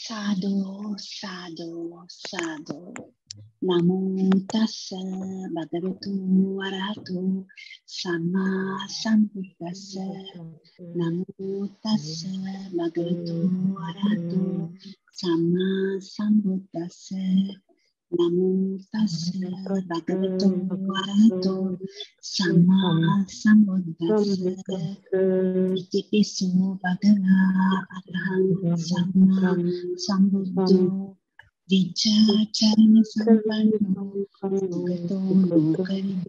සාදු සාදු සාදු නමෝ තස්ස භගවතු වරහතු සම්මා සම්බුද්දස්ස නමෝ තස්ස භගවතු වරහතු සම්මා සම්බුද්දස්ස Namo tassa bhagavato arahato sammaha sambuddhassa Itipiso bhagava araham samma sambuddho Vichacharana sampanno Sugato lokavindu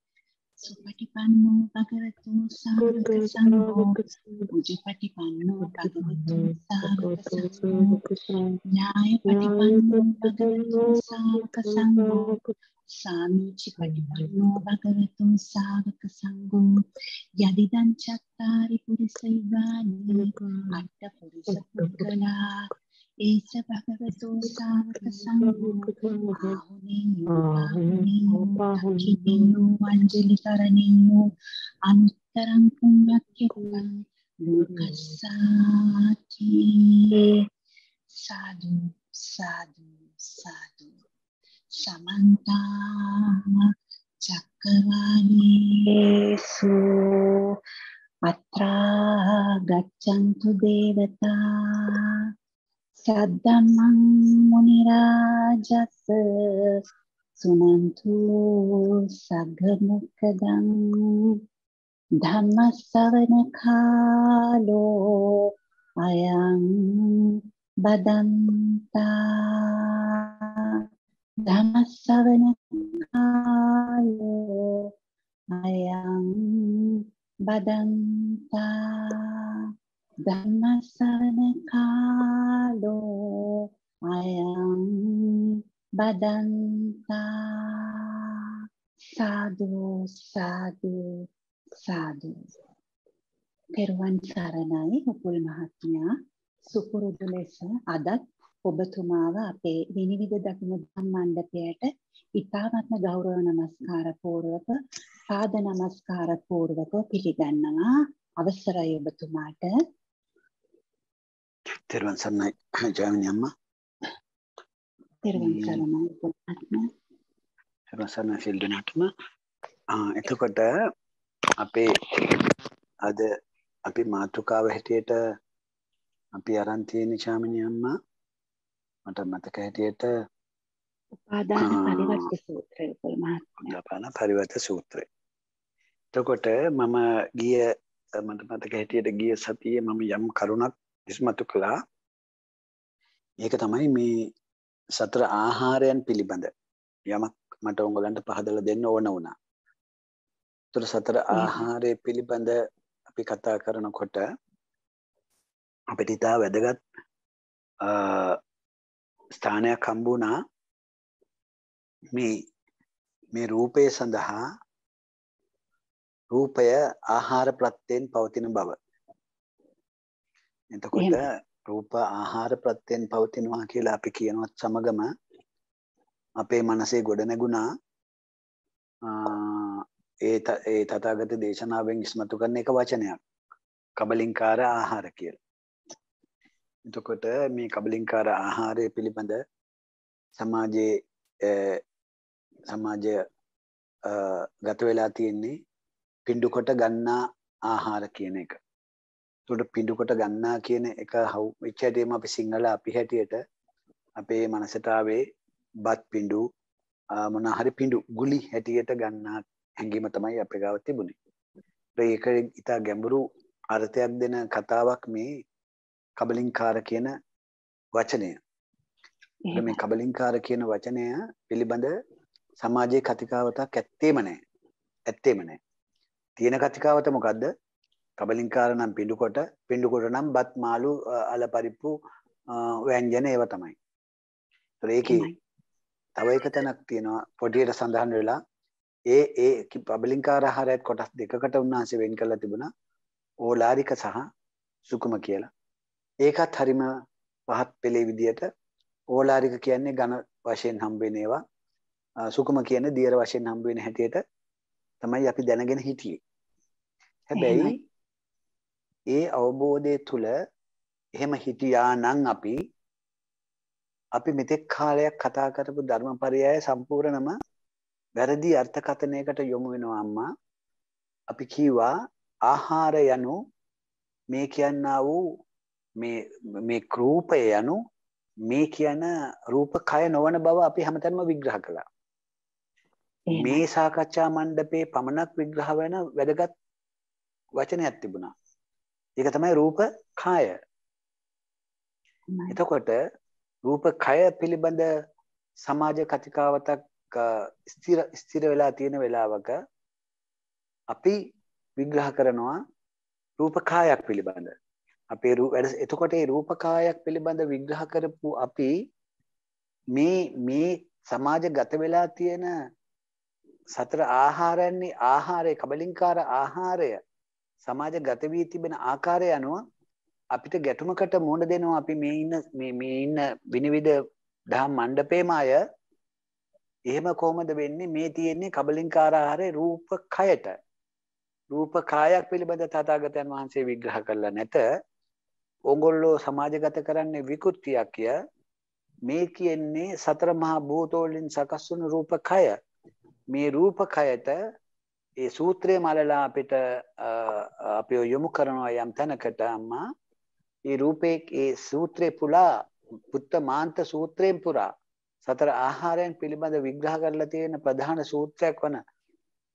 Supatipanno Bhagavato Sāvaka Sangho Pujapatipanno Bhagavato Sāvaka Sangho Nyayapatipanno Bhagavato Sāvaka Sangho Samici Patipanno Bhagavato Sāvaka Sangho Yadidan Chattari Purisaivyani Atta Purisa Pugala ඒස භගවතු සාවක සංඝෝ වංජලි කරණියෝ අනුත්තරං පුඤ්ඤක්ඛේ ලෝකස්සාති සාදු සාදු සාදු සමන්ත චක්කවාලේසු අත්‍රා ගච්ඡන්තු දේවතා සද්දම්මං මුනි රාජස් සුනන්තු සග්ග මොක්ඛදං ධම්ම ශ්‍රවණ කාලෝ අයං බදන්තා ධම්ම ශ්‍රවණ කාලෝ අයං බදන්තා ධම්මසවන කාලෝ අයං බදන්තා සාදු සාදු සාදු පෙරුවන් සරණයි උපුල් මහත්මයා සුපුරුදු ලෙස අදත් ඔබතුමාව අපේ විනිවිද දකුණු ධම් මණ්ඩපයට ඉතාමත්ම ගෞරව නමස්කාර පූර්වක පාද නමස්කාර පූර්වක පිළිගන්නවා අවසරයි ඔබතුමාට තෙරුවන් සරණයි ජයමනි අම්මා. තෙරුවන් සරණයි පුණ්‍යත්ම. තෙරුවන් සරණයි සිල් දෙනාටම. එතකොට අපේ අද අපි මාතෘකාව හැටියට අපි අරන් තියෙන ශාමිනි අම්මා මට මතක හැටියට උපාදාන පරිවර්ත සූත්‍රය උපාදාන පරිවර්ත සූත්‍රය. එතකොට මම ගිය මට මතක හැටියට ගිය සතියේ මම යම් කරුණක් ඉස්මතු කළා ඒක තමයි මේ සතර ආහාරයන් පිළිබඳ යමක් මට උගලන්ට පහදල දෙන්න ඕන වුණා තුර සතර ආහාරය පිළිබඳ අපි කතා කරනකොට අපිට ඉතා වැදගත් ස්ථානයක් කම්බුණා මේ මේ රූපය සඳහා රූපය ආහාර ප්‍රත්තයෙන් පවතින බව එතකොට රූප ආහාර ප්‍රත්‍යයෙන් පවතිනවා කියලා අපි කියනවත් සමගම අපේ මනසේ ගොඩ නැගුණා ඒ ඒ තථාගත දේශනාවෙන් ඉස්මතු කරන එක වචනයක් කබලින්කාර ආහාර කියලා. එතකොට මේ කබලින්කාර ආහාරය පිළිබඳ සමාජයේ සමාජය ගත වෙලා තියෙන්නේ පින්ඩු කොට ගන්නා ආහාර කියන එක. තුට පිඩුකොට ගන්නා කියන එක හව් විච්චටේම අපි සිංහල අපි හැටියට අපේ මනසටාවේ බත් පිඩු මොනහරි පිඩු ගුලි හැටියට ගන්නා හැඟීම තමයි අප ගාව තිබුණේ ඒක ඉතා ගැඹුරු අර්ථයක් දෙන කතාවක් මේ කබලින්කාර කියන වචනය මේ කබලින්කාර කියන වචනය පිළිබඳ සමාජයේ කතිකාවතක් ඇත්තේම නෑ ඇත්තේම නෑ තියෙන කතිකාවත මොකක්ද කබලින්කාර නම් පිඩුකොට පිඩුකොට නම් බත් මාලු අල පරිප්පු වෑන්ජන ඒව තමයි. ඒකි තව එක තැනක් තියෙනවා පොඩියට සඳහන් වෙලා ඒ ඒ පබලින්කාර හාරයත් කොටස් දෙකට උන්හන්සේ වෙන් කරලා තිබුණ ඕලාරික සහ සුකුම කියලා. ඒකත් හරිම පහත් පෙළේ විදියට ඕලාරික කියන්නේ ගණ වශයෙන් හම්බෙන ඒවා සුකුම කියන්නේ දියර වශයෙන් හම්බ වෙන හැටියට තමයි අපි දැනගෙන හිටියේ. හැබැයි ඒ අවබෝධය තුළ එහෙම හිටියා නම් අපි අපි මෙතෙක් කාලයක් කතා කරපු ධර්මපරයය සම්පූර්ණම වැරදි අර්ථකථනයකට යොමු වෙනවා අම්මා. අපි කීවා ආහාර යනු මේ කියන්නා වූ මේ මේ රූපය යනු මේ කියන රූප කය නොවන බව අපි හැමතැනම විග්‍රහ කළා. මේ සාකච්ඡා මණ්ඩපේ පමණක් විග්‍රහ වෙන වැදගත් වචනයක් තිබුණා. ඒක තමයි රූප කාය. එතකොට රූප කය පිළිබඳ සමාජ කතිකාවතක් ස්ථිර ස්ථිර වෙලා තියෙන වෙලාවක අපි විග්‍රහ කරනවා රූප කායක් පිළිබඳ. අපේ රූප එතකොට මේ රූප කායක් පිළිබඳ විග්‍රහ කරපු අපි මේ මේ සමාජගත වෙලා තියෙන සතර ආහාරන්නේ ආහාරය කබලින්කාර ආහාරය සමාජ ගත වී තිබෙන ආකාරය අනුව අපිට ගැටුමකට මුහුණ දෙනවා අපි මේ ඉන්න මේ මේ ඉන්න විනිවිද දහම් මණ්ඩපේම අය එහෙම කොහොමද වෙන්නේ මේ තියෙන්නේ කබලින්කාරාහාරේ රූප කයට රූප කායක් පිළිබඳ තථාගතයන් වහන්සේ විග්‍රහ කරලා නැත ඕගොල්ලෝ සමාජගත කරන්නේ විකෘතියක් කිය මේ කියන්නේ සතර මහා භූතෝලින් සකස් වුණු රූප කය මේ රූප කයට ඒ සූත්‍රය මලලා අපිට අපි යොමු කරනවා යම් තැනකට අම්මා ඒ රූපේ ඒ සූත්‍රේ පුලා පුත්ත මාන්ත සූත්‍රයෙන් පුරා සතර ආහාරයන් පිළිබඳ විග්‍රහ කරලා තියෙන ප්‍රධාන සූත්‍රයක් වන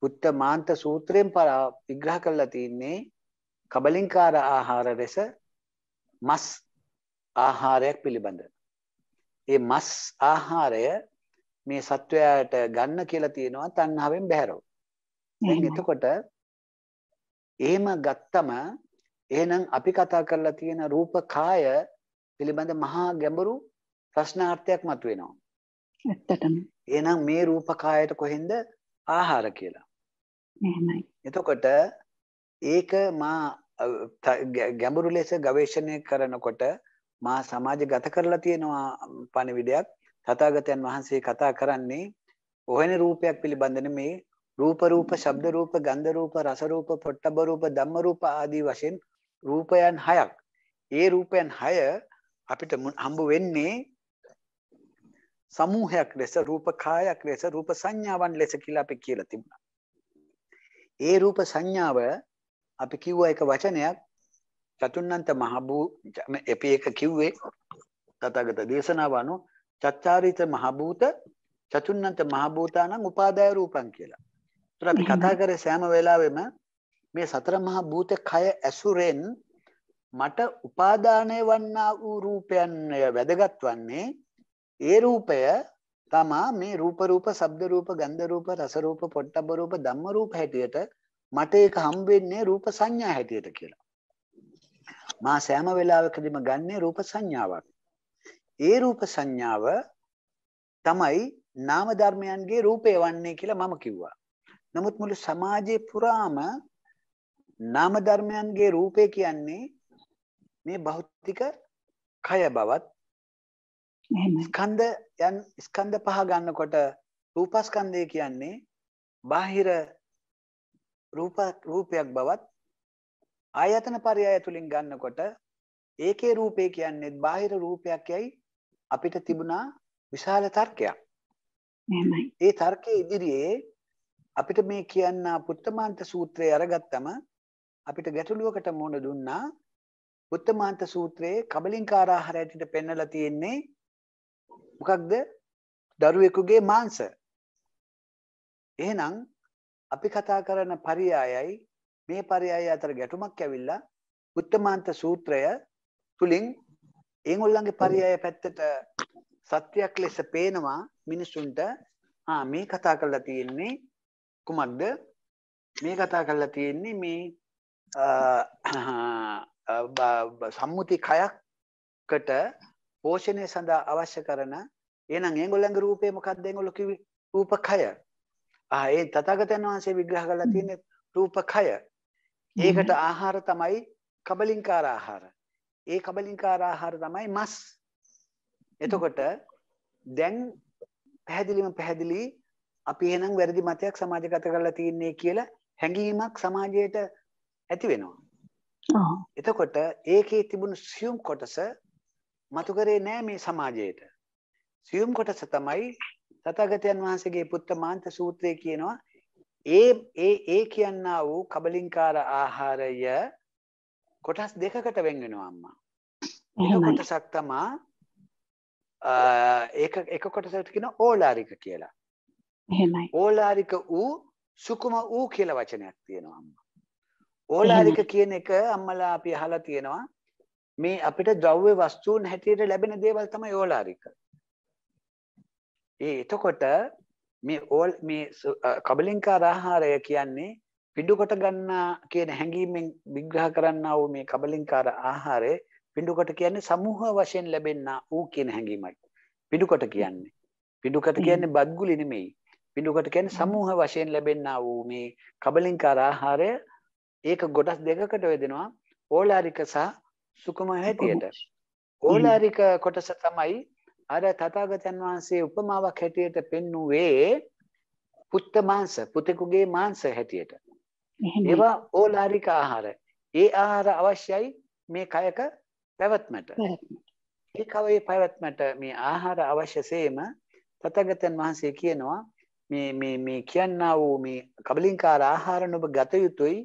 පුත්ත මාන්ත සූත්‍රයෙන් පුරා විග්‍රහ කරලා තින්නේ කබලින්කාර ආහාර ලෙස මස් ආහාරයක් පිළිබඳ. ඒ මස් ආහාරය මේ සත්වයාට ගන්න කියලා තියෙනවා තණ්හාවෙන් බැහැරව. දැන් එතකොට එහෙම ගත්තම එහෙනම් අපි කතා කරලා තියෙන රූප කාය පිළිබඳ මහා ගැඹුරු ප්‍රශ්නාර්ථයක් මතුවෙනවා. ඇත්තටම. එහෙනම් මේ රූප කායට කොහෙන්ද ආහාර කියලා. එහෙමයි. එතකොට ඒක මා ගැඹුරු ලෙස ගවේෂණය කරනකොට මා සමාජගත කරලා තියෙනවා පණිවිඩයක් තථාගතයන් වහන්සේ කතා කරන්නේ ඔහෙන රූපයක් පිළිබඳ මේ රූප රූප ශබ්ද රූප ගන්ධ රූප රස රූප පොට්ටබ රූප ධම්ම රූප ආදී වශයෙන් රූපයන් හයක් ඒ රූපයන් හය අපිට හම්බ වෙන්නේ සමූහයක් ලෙස රූප කායක් ලෙස රූප සංඥාවන් ලෙස කියලා අපි කියලා තිබුණා ඒ රූප සංඥාව අපි කිව්වා එක වචනයක් චතුන්නන්ත මහ භූ අපි එක කිව්වේ තථාගත දේශනාව අනුව චත්තාරිත මහ භූත චතුන්නන්ත මහ භූතානං උපාදාය රූපං කියලා ඒත් අපි කතා කරේ සෑම වෙලාවෙම මේ සතර මහා භූත කය ඇසුරෙන් මට උපාදානය වන්නා වූ රූපයන් වැදගත් වන්නේ ඒ රූපය තමා මේ රූප රූප ශබ්ද රූප ගන්ධ රූප රස රූප පොට්ටබ්බ රූප ධම්ම රූප හැටියට මට ඒක හම්බෙන්නේ රූප සංඥා හැටියට කියලා. මා සෑම වෙලාවකදීම ගන්නේ රූප සංඥාවක්. ඒ රූප සංඥාව තමයි නාම ධර්මයන්ගේ රූපය වන්නේ කියලා මම කිව්වා. නමුත් මුළු සමාජයේ පුරාම නාම ධර්මයන්ගේ රූපය කියන්නේ මේ භෞතික කය බවත් ස්කන්ධ යන් ස්කන්ධ පහ ගන්නකොට රූපස්කන්ධය කියන්නේ බාහිර රූප රූපයක් බවත් ආයතන පරයය තුලින් ගන්නකොට ඒකේ රූපේ කියන්නේ බාහිර රූපයක් යයි අපිට තිබුණා විශාල තර්කයක්. ඒ තර්කයේ ඉදිරියේ අපිට මේ කියන්න පුත්තමාන්ත සූත්‍රය අරගත්තම අපිට ගැටලුවකට මුහුණ දුන්නා පුත්තමාන්ත සූත්‍රයේ කබලින්කාර ආහාර ඇටිට පෙන්වලා තියෙන්නේ මොකක්ද දරුවෙකුගේ මාංශ එහෙනම් අපි කතා කරන පරයයයි මේ පරයය අතර ගැටුමක් ඇවිල්ලා පුත්තමාන්ත සූත්‍රය තුලින් ඒගොල්ලන්ගේ පරයය පැත්තට සත්‍යයක් ලෙස පේනවා මිනිසුන්ට ආ මේ කතා කරලා තියෙන්නේ කුමක්ද මේ කතා කරලා තියෙන්නේ මේ සම්මුති කයක්කට පෝෂණය සඳහා අවශ්‍ය කරන එනම් ඒගොල්ලන්ගේ රූපේ මොකක්ද ඒගොල්ලෝ කිව්වේ රූපකය. ආ ඒ තථාගතයන් වහන්සේ විග්‍රහ කරලා තියෙන්නේ රූපකය. ඒකට ආහාර තමයි කබලින්කාර ආහාර. ඒ කබලින්කාර ආහාර තමයි මස්. එතකොට දැන් පැහැදිලිම පැහැදිලි අපි එහෙනම් වැරදි මතයක් සමාජගත කරලා තියන්නේ කියලා හැඟීමක් සමාජයට ඇති වෙනවා. එතකොට ඒකේ තිබුණු සියුම් කොටස මතු කරේ නෑ මේ සමාජයට. සියුම් කොටස තමයි තථාගතයන් වහන්සේගේ පුත්තමාන්ත සූත්‍රය කියනවා ඒ ඒ ඒ කියනා වූ කබලින්කාර ආහාරය කොටස් දෙකකට වෙන් වෙනවා අම්මා. එක කොටසක් තමා ඒක එක කොටසකට කියන ඕලාරික කියලා. එහෙමයි. ඕලාරික ඌ සුකුම ඌ කියලා වචනයක් තියෙනවා අම්මා. ඕලාරික කියන එක අම්මලා අපි අහලා තියෙනවා මේ අපිට ද්‍රව්‍ය වස්තුන් හැටියට ලැබෙන දේවල් තමයි ඕලාරික. ඒ එතකොට මේ ඕල් මේ කබලින්කාර ආහාරය කියන්නේ පිඩු කොට ගන්නා කියන හැඟීමෙන් විග්‍රහ කරන්නා වූ මේ කබලින්කාර ආහාරය පිඩු කොට කියන්නේ සමූහ වශයෙන් ලැබෙන්නා ඌ කියන හැඟීමයි. පිඩු කොට කියන්නේ. පිඩු කොට කියන්නේ බද්ගුලි නෙමෙයි. පිඩුකට කියන්නේ සමූහ වශයෙන් ලැබෙන්නා වූ මේ කබලින්කාර ආහාරය ඒක කොටස් දෙකකට බෙදෙනවා ඕලාරික සහ සුකුම හැටියට. ඕලාරික කොටස තමයි අර තථාගතයන් වහන්සේ උපමාවක් හැටියට පෙන්වුවේ පුත්ත මාංශ පුතෙකුගේ මාංශ හැටියට. ඒවා ඕලාරික ආහාර. ඒ ආහාර අවශ්‍යයි මේ කයක පැවැත්මට. ඒ කවයේ පැවැත්මට මේ ආහාර අවශ්‍යසේම තථාගතයන් වහන්සේ කියනවා මේ මේ මේ කියන්නා වූ මේ කබලින්කාර ආහාර නොබ ගත යුතුයි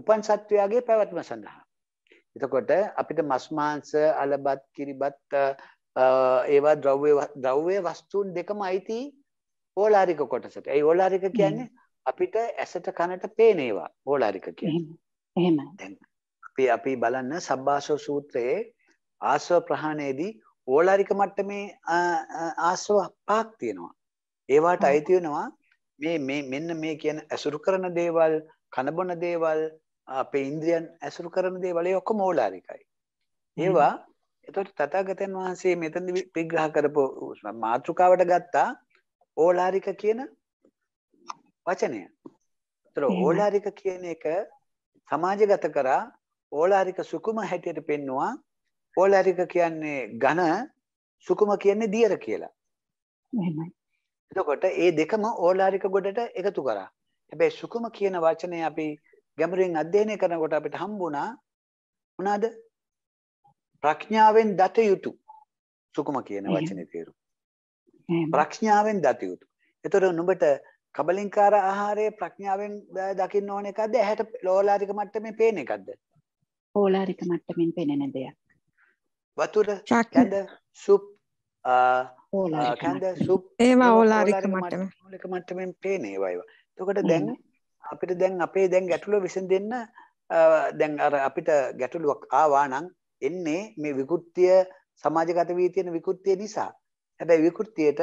උපන් සත්වයාගේ පැවැත්ම සඳහා. එතකොට අපිට මස් මාංශ, අලබත්, කිරිබත් ඒවා ද්‍රව්‍ය ද්‍රව්‍ය වස්තුන් දෙකම අයිති ඕලාරික කොටසට. ඒ ඕලාරික කියන්නේ අපිට ඇසට කනට පේන ඒවා ඕලාරික කියන්නේ. එහෙම. දැන් අපි අපි බලන්න සබ්බාසෝ සූත්‍රයේ ආස්ව ප්‍රහාණයේදී ඕලාරික මට්ටමේ ආස්ව පහක් තියෙනවා. ඒවාට අයිති වෙනවා මේ මේ මෙන්න මේ කියන ඇසුරු කරන දේවල් කනබන දේවල් අපේ ඉන්ද්‍රියන් ඇසුරු කරන දේවල් ඒ ඔක්කොම ඕලාරිකයි. ඒවා එතකොට තථාගතයන් වහන්සේ මෙතනදි විග්‍රහ කරපු මාතෘකාවට ගත්තා ඕලාරික කියන වචනය. ඒතර ඕලාරික කියන එක සමාජගත කරා ඕලාරික සුකුම හැටියට පෙන්නවා ඕලාරික කියන්නේ ඝන සුකුම කියන්නේ දියර කියලා. එහෙමයි. එතකොට ඒ දෙකම ඕලාරික ගොඩට එකතු කරා. හැබැයි සුකුම කියන වචනේ අපි ගැඹුරින් අධ්‍යයනය කරනකොට අපිට හම්බුණා මොනවාද? ප්‍රඥාවෙන් දත යුතු සුකුම කියන වචනේ තේරුම. ප්‍රඥාවෙන් දත යුතු. ඒතර නුඹට කබලින්කාර ආහාරයේ ප්‍රඥාවෙන් දකින්න ඕන එකක්ද? ඇහැට ඕලාරික මට්ටමේ පේන එකක්ද? ඕලාරික මට්ටමින් පේනන දෙයක්. වතුර, කැඳ, සුප් කැන්ද සුප් ඒවා ඕලාරික මටම ලික මටමෙන් පේනේ වයිව තොකට දැන් අපිට දැන් අපේ දැන් ගැටුල විසන් දෙන්න දැන් අර අපිට ගැටලුවක් ආවා නම් එන්නේ මේ විකෘතිය සමාජගත වී තියෙන විකෘතිය නිසා. හැබැයි විකෘතියට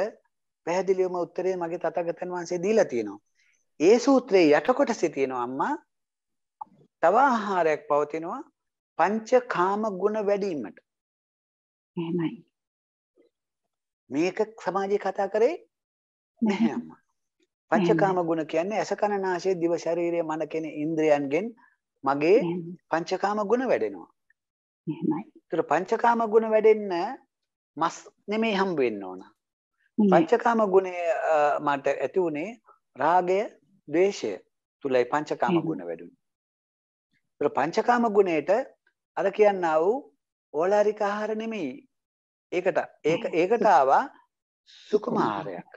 පැහැදිලිවම උත්තරේ මගේ තථාගතයන් වහන්සේ දීලා තියෙනවා. ඒ සූත්‍රයේ යටකොටසේ තියෙනවා අම්මා තව ආහාරයක් පවතිනවා පංචකාම ගුණ වැඩි වීමට. එහෙමයි. මේක සමාජයේ කතා කරේ නැහැ අම්මා. පංචකාම ගුණ කියන්නේ ඇස කන නාසය දිව ශරීරය මන කියන ඉන්ද්‍රයන්ගෙන් මගේ පංචකාම ගුණ වැඩෙනවා. එහෙමයි. ඒතර පංචකාම ගුණ වැඩෙන්න මස් නෙමෙයි හම්බ වෙන්න ඕන. පංචකාම ගුණය මට ඇති උනේ රාගය, ද්වේෂය තුලයි පංචකාම ගුණ වැඩුනේ. ඒතර පංචකාම ගුණයට අර කියනා වූ ඕලාරික ආහාර නෙමෙයි ඒකට ඒක ඒකට ආවා සුකුම ආහාරයක්.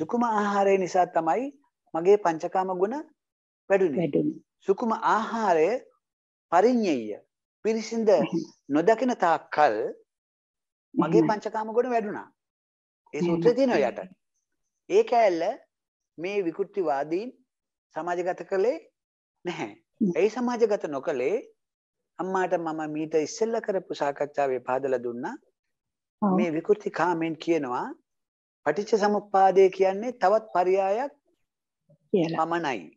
සුකුම ආහාරය නිසා තමයි මගේ පංචකාම ගුණ වැඩුණේ. සුකුම ආහාරය පරිඤ්ඤය පිරිසිඳ නොදකින තාක්කල් මගේ පංචකාම ගුණ වැඩුණා. ඒ සූත්‍රය තියෙනවා යට. ඒක ඇල්ල මේ විකෘතිවාදීන් සමාජගත කළේ නැහැ. ඒ සමාජගත නොකළේ අම්මාට මම මීට ඉස්සෙල්ලා කරපු සාකච්ඡාවේ පාදලා දුන්නා මේ විකෘති කාමෙන් කියනවා පටිච්ච සමුප්පාදය කියන්නේ තවත් පරයායක් පමණයි.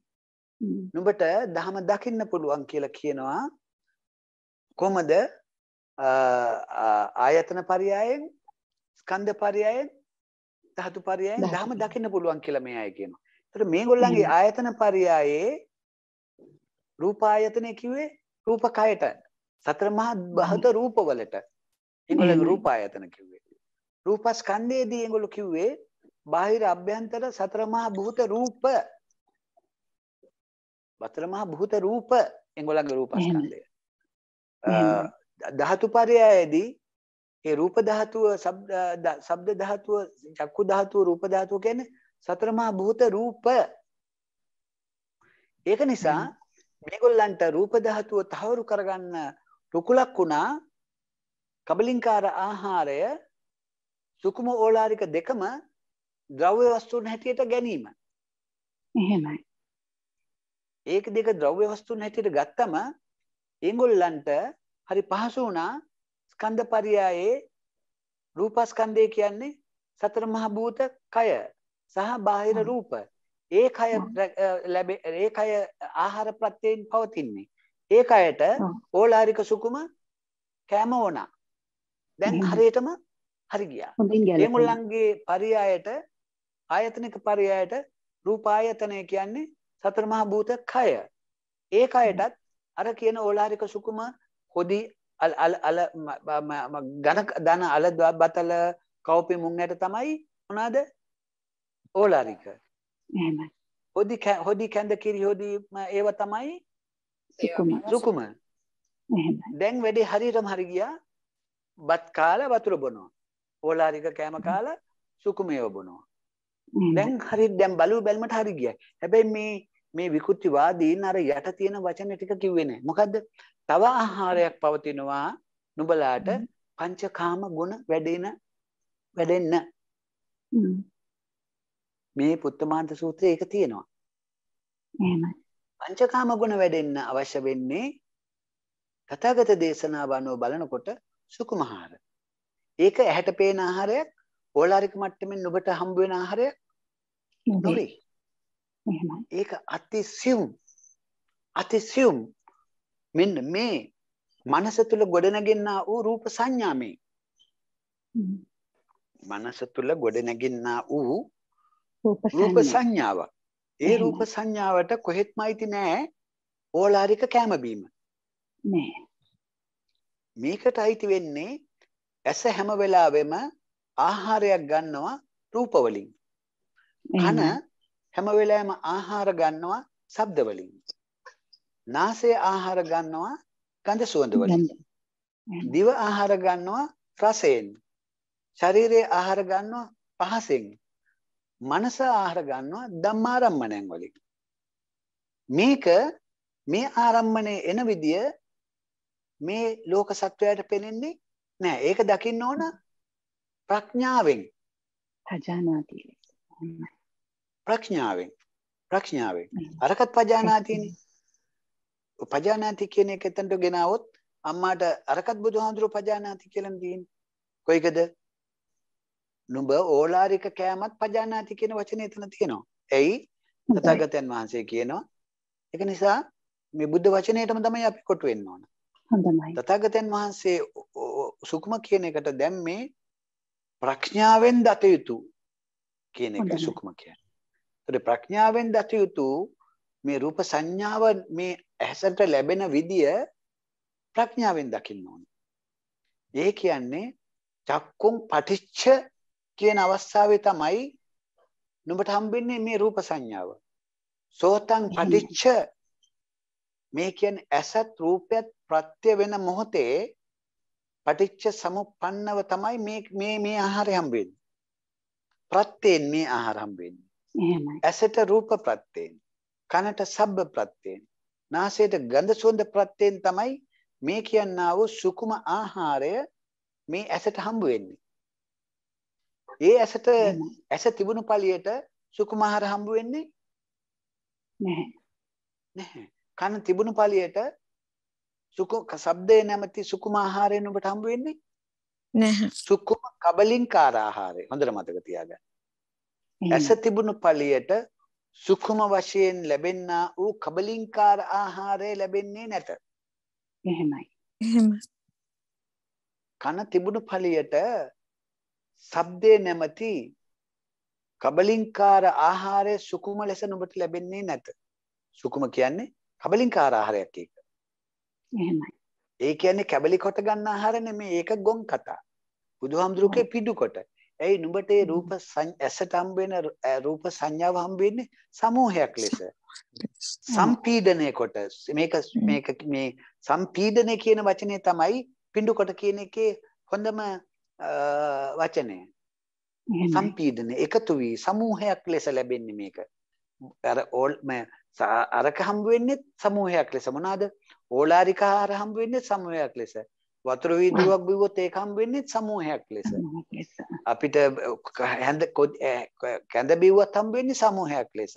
නුඹට දහම දකින්න පුළුවන් කියලා කියනවා කොමද ආයතන පරියායෙන් ස්කන්ධ පරියායෙන් ධාතු පරියායෙන් දහම දකින්න පුළුවන් කියලා මේ අය කියනවා. ඒතර මේගොල්ලන්ගේ ආයතන පරියායේ රූපායතනය කිව්වේ රූපකයට සතර මහා භවත රූපවලට ඒගොල්ලෝ රූපායතන කිව්වේ. රූපස්කන්ධයේදී ඒගොල්ලෝ කිව්වේ බාහිර අභ්‍යන්තර සතර මහා භූත රූප. සතර මහා භූත රූප ඒගොල්ලන්ගේ රූපස්කන්ධය. ධාතු පරයයේදී ඒ රූප ධාතුව ශබ්ද ධාතුව චක්කු ධාතුව රූප ධාතුව කියන්නේ සතර මහා භූත රූප. ඒක නිසා මේගොල්ලන්ට රූප ධාතුව තහවුරු කරගන්න රුකුලක් වුණා කබලින්කාර ආහාරය සුකුම ඕලාරික දෙකම ද්‍රව්‍ය වස්තුන් හැටියට ගැනීම. එහෙමයි. ඒක දෙක ද්‍රව්‍ය වස්තුන් හැටියට ගත්තම ඒගොල්ලන්ට හරි පහසු වුණා ස්කන්ධ පරියායේ රූපස්කන්ධය කියන්නේ සතර මහා භූත කය සහ බාහිර රූප. ඒ කය ලැබේ ඒ කය ආහාර ප්‍රත්‍යයෙන් පවතින්නේ. ඒ කයට ඕලාරික සුකුම කැම ඕනා. දැන් හරියටම හරි ගියා. ඒගොල්ලන්ගේ පරියායට ආයතනික පරියායට රූපායතනය කියන්නේ සතර මහා භූත කය. ඒ කයටත් අර කියන ඕලාරික සුකුම හොදි අල අල අල ඝන ධන අල බතල කෝපි මුංගට තමයි මොනවාද ඕලාරික. එහෙමයි. හොදි හොදි කැඳ කිරි හොදි ඒව තමයි සුකුම. සුකුම. දැන් වැඩි හරියටම හරි ගියා. බත් කාලා වතුර බොනවා. ඕලාරික කෑම කාලා සුකුමේව බොනවා. දැන් හරි දැන් බලු බැලමට හරි ගියයි. හැබැයි මේ මේ විකෘතිවාදීන් අර යට තියෙන වචන ටික කිව්වේ නැහැ. මොකද්ද? තව ආහාරයක් පවතිනවා නුඹලාට පංචකාම ගුණ වැඩෙන වැඩෙන්න. මේ පුත්තමාන්ත සූත්‍රයේ ඒක තියෙනවා. එහෙමයි. පංචකාම ගුණ වැඩෙන්න අවශ්‍ය වෙන්නේ තථාගත දේශනාව අනුව බලනකොට සුකුමහාර. ඒක ඇහැට පේන ආහාරයක් ඕලාරික මට්ටමින් නුඹට හම්බ වෙන ආහාරයක් නෙවෙයි. ඒක අතිසියුම් අතිසියුම් මෙන්න මේ මනස තුල ගොඩනගෙන්නා වූ රූප සංඥාමේ මනස තුල ගොඩනගෙන්නා වූ රූප සංඥාව ඒ රූප සංඥාවට කොහෙත්ම අයිති නෑ ඕලාරික කැම බීම නෑ මේකට අයිති වෙන්නේ ඇස හැම වෙලාවෙම ආහාරයක් ගන්නවා රූප වලින්. කන හැම වෙලාවෙම ආහාර ගන්නවා ශබ්ද වලින්. නාසය ආහාර ගන්නවා ගඳ සුවඳ වලින්. දිව ආහාර ගන්නවා රසයෙන්. ශරීරය ආහාර ගන්නවා පහසෙන්. මනස ආහාර ගන්නවා ධම්මාරම්මණයෙන් වලින්. මේක මේ ආරම්මණය එන විදිය මේ ලෝක සත්වයාට පෙනෙන්නේ නෑ. ඒක දකින්න ඕන ප්‍රඥාවෙන්. පජානාති ප්‍රඥාවෙන්. ප්‍රඥාවෙන්. අරකත් පජානාතිනේ. පජානාති කියන එක එතනට ගෙනාවොත් අම්මාට අරකත් බුදුහාඳුරු පජානාති කියලා දෙන්නේ. කොයිකද? නුඹ ඕලාරික කෑමත් පජානාති කියන වචනේ එතන තියෙනවා. එයි තථාගතයන් වහන්සේ කියනවා. ඒක නිසා මේ බුද්ධ වචනයටම තමයි අපි කොටු වෙන්න ඕන. හොඳයි. තථාගතයන් වහන්සේ සුකුම කියන එකට දැන් මේ ප්‍රඥාවෙන් දත යුතු කියන එක සුකුම කියන්නේ. ඒතර ප්‍රඥාවෙන් දත යුතු මේ රූප සංඥාව මේ ඇහැසට ලැබෙන විදිය ප්‍රඥාවෙන් දකින්න ඕනේ. ඒ කියන්නේ චක්කුම් පටිච්ච කියන අවස්ථාවේ තමයි නුඹට හම්බෙන්නේ මේ රූප සංඥාව. සෝතං පටිච්ච මේ කියන්නේ ඇසත් රූපයත් ප්‍රත්‍ය වෙන මොහොතේ පටිච්ච සමුප්පන්නව තමයි මේ මේ මේ ආහාරය හම්බ වෙන්නේ. ප්‍රත්‍යයෙන් මේ ආහාර හම්බ වෙන්නේ. එහෙමයි. ඇසට රූප ප්‍රත්‍යයෙන්, කනට ශබ්ද ප්‍රත්‍යයෙන්, නාසයට ගඳ සුවඳ ප්‍රත්‍යයෙන් තමයි මේ කියනා වූ සුකුම ආහාරය මේ ඇසට හම්බ වෙන්නේ. ඒ ඇසට ඇස තිබුණු පළියට සුකුම ආහාර හම්බ වෙන්නේ නැහැ. නැහැ. කන තිබුණු පලියට සුකු ශබ්දේ නැමැති සුකුම ආහාරයෙන් ඔබට හම්බ වෙන්නේ නැහැ. සුකුම කබලින්කාර ආහාරය. හොඳට මතක තියාගන්න. ඇස තිබුණු පලියට සුකුම වශයෙන් ලැබෙන්නා වූ කබලින්කාර ආහාරය ලැබෙන්නේ නැත. එහෙමයි. එහෙම. කන තිබුණු පලියට ශබ්දේ නැමැති කබලින්කාර ආහාරය සුකුම ලෙස ඔබට ලැබෙන්නේ නැත. සුකුම කියන්නේ කබලින්කාර ආහාරයක් ඒක. එහෙමයි. ඒ කියන්නේ කැබලි කොට ගන්න ආහාර නෙමෙයි ඒක ගොන් කතා. බුදුහාමුදුරුගේ පිඩු කොට. ඇයි නුඹට ඒ රූප ඇසට හම්බ වෙන රූප සංඥාව හම්බ වෙන්නේ සමූහයක් ලෙස. සම්පීඩනය කොට මේක මේක මේ සම්පීඩනය කියන වචනේ තමයි පිඩු කොට කියන එකේ හොඳම වචනය. සම්පීඩනය එකතු වී සමූහයක් ලෙස ලැබෙන්නේ මේක. අර ඕල් මේ අරක හම්බ වෙන්නේ සමූහයක් ලෙස මොනවාද? ඕලාරික ආහාර හම්බ වෙන්නේ සමූහයක් ලෙස. වතුර වීදුරුවක් බිව්වොත් ඒක හම්බ වෙන්නේ සමූහයක් ලෙස. අපිට හැඳ කැඳ බිව්වත් හම්බ වෙන්නේ සමූහයක් ලෙස.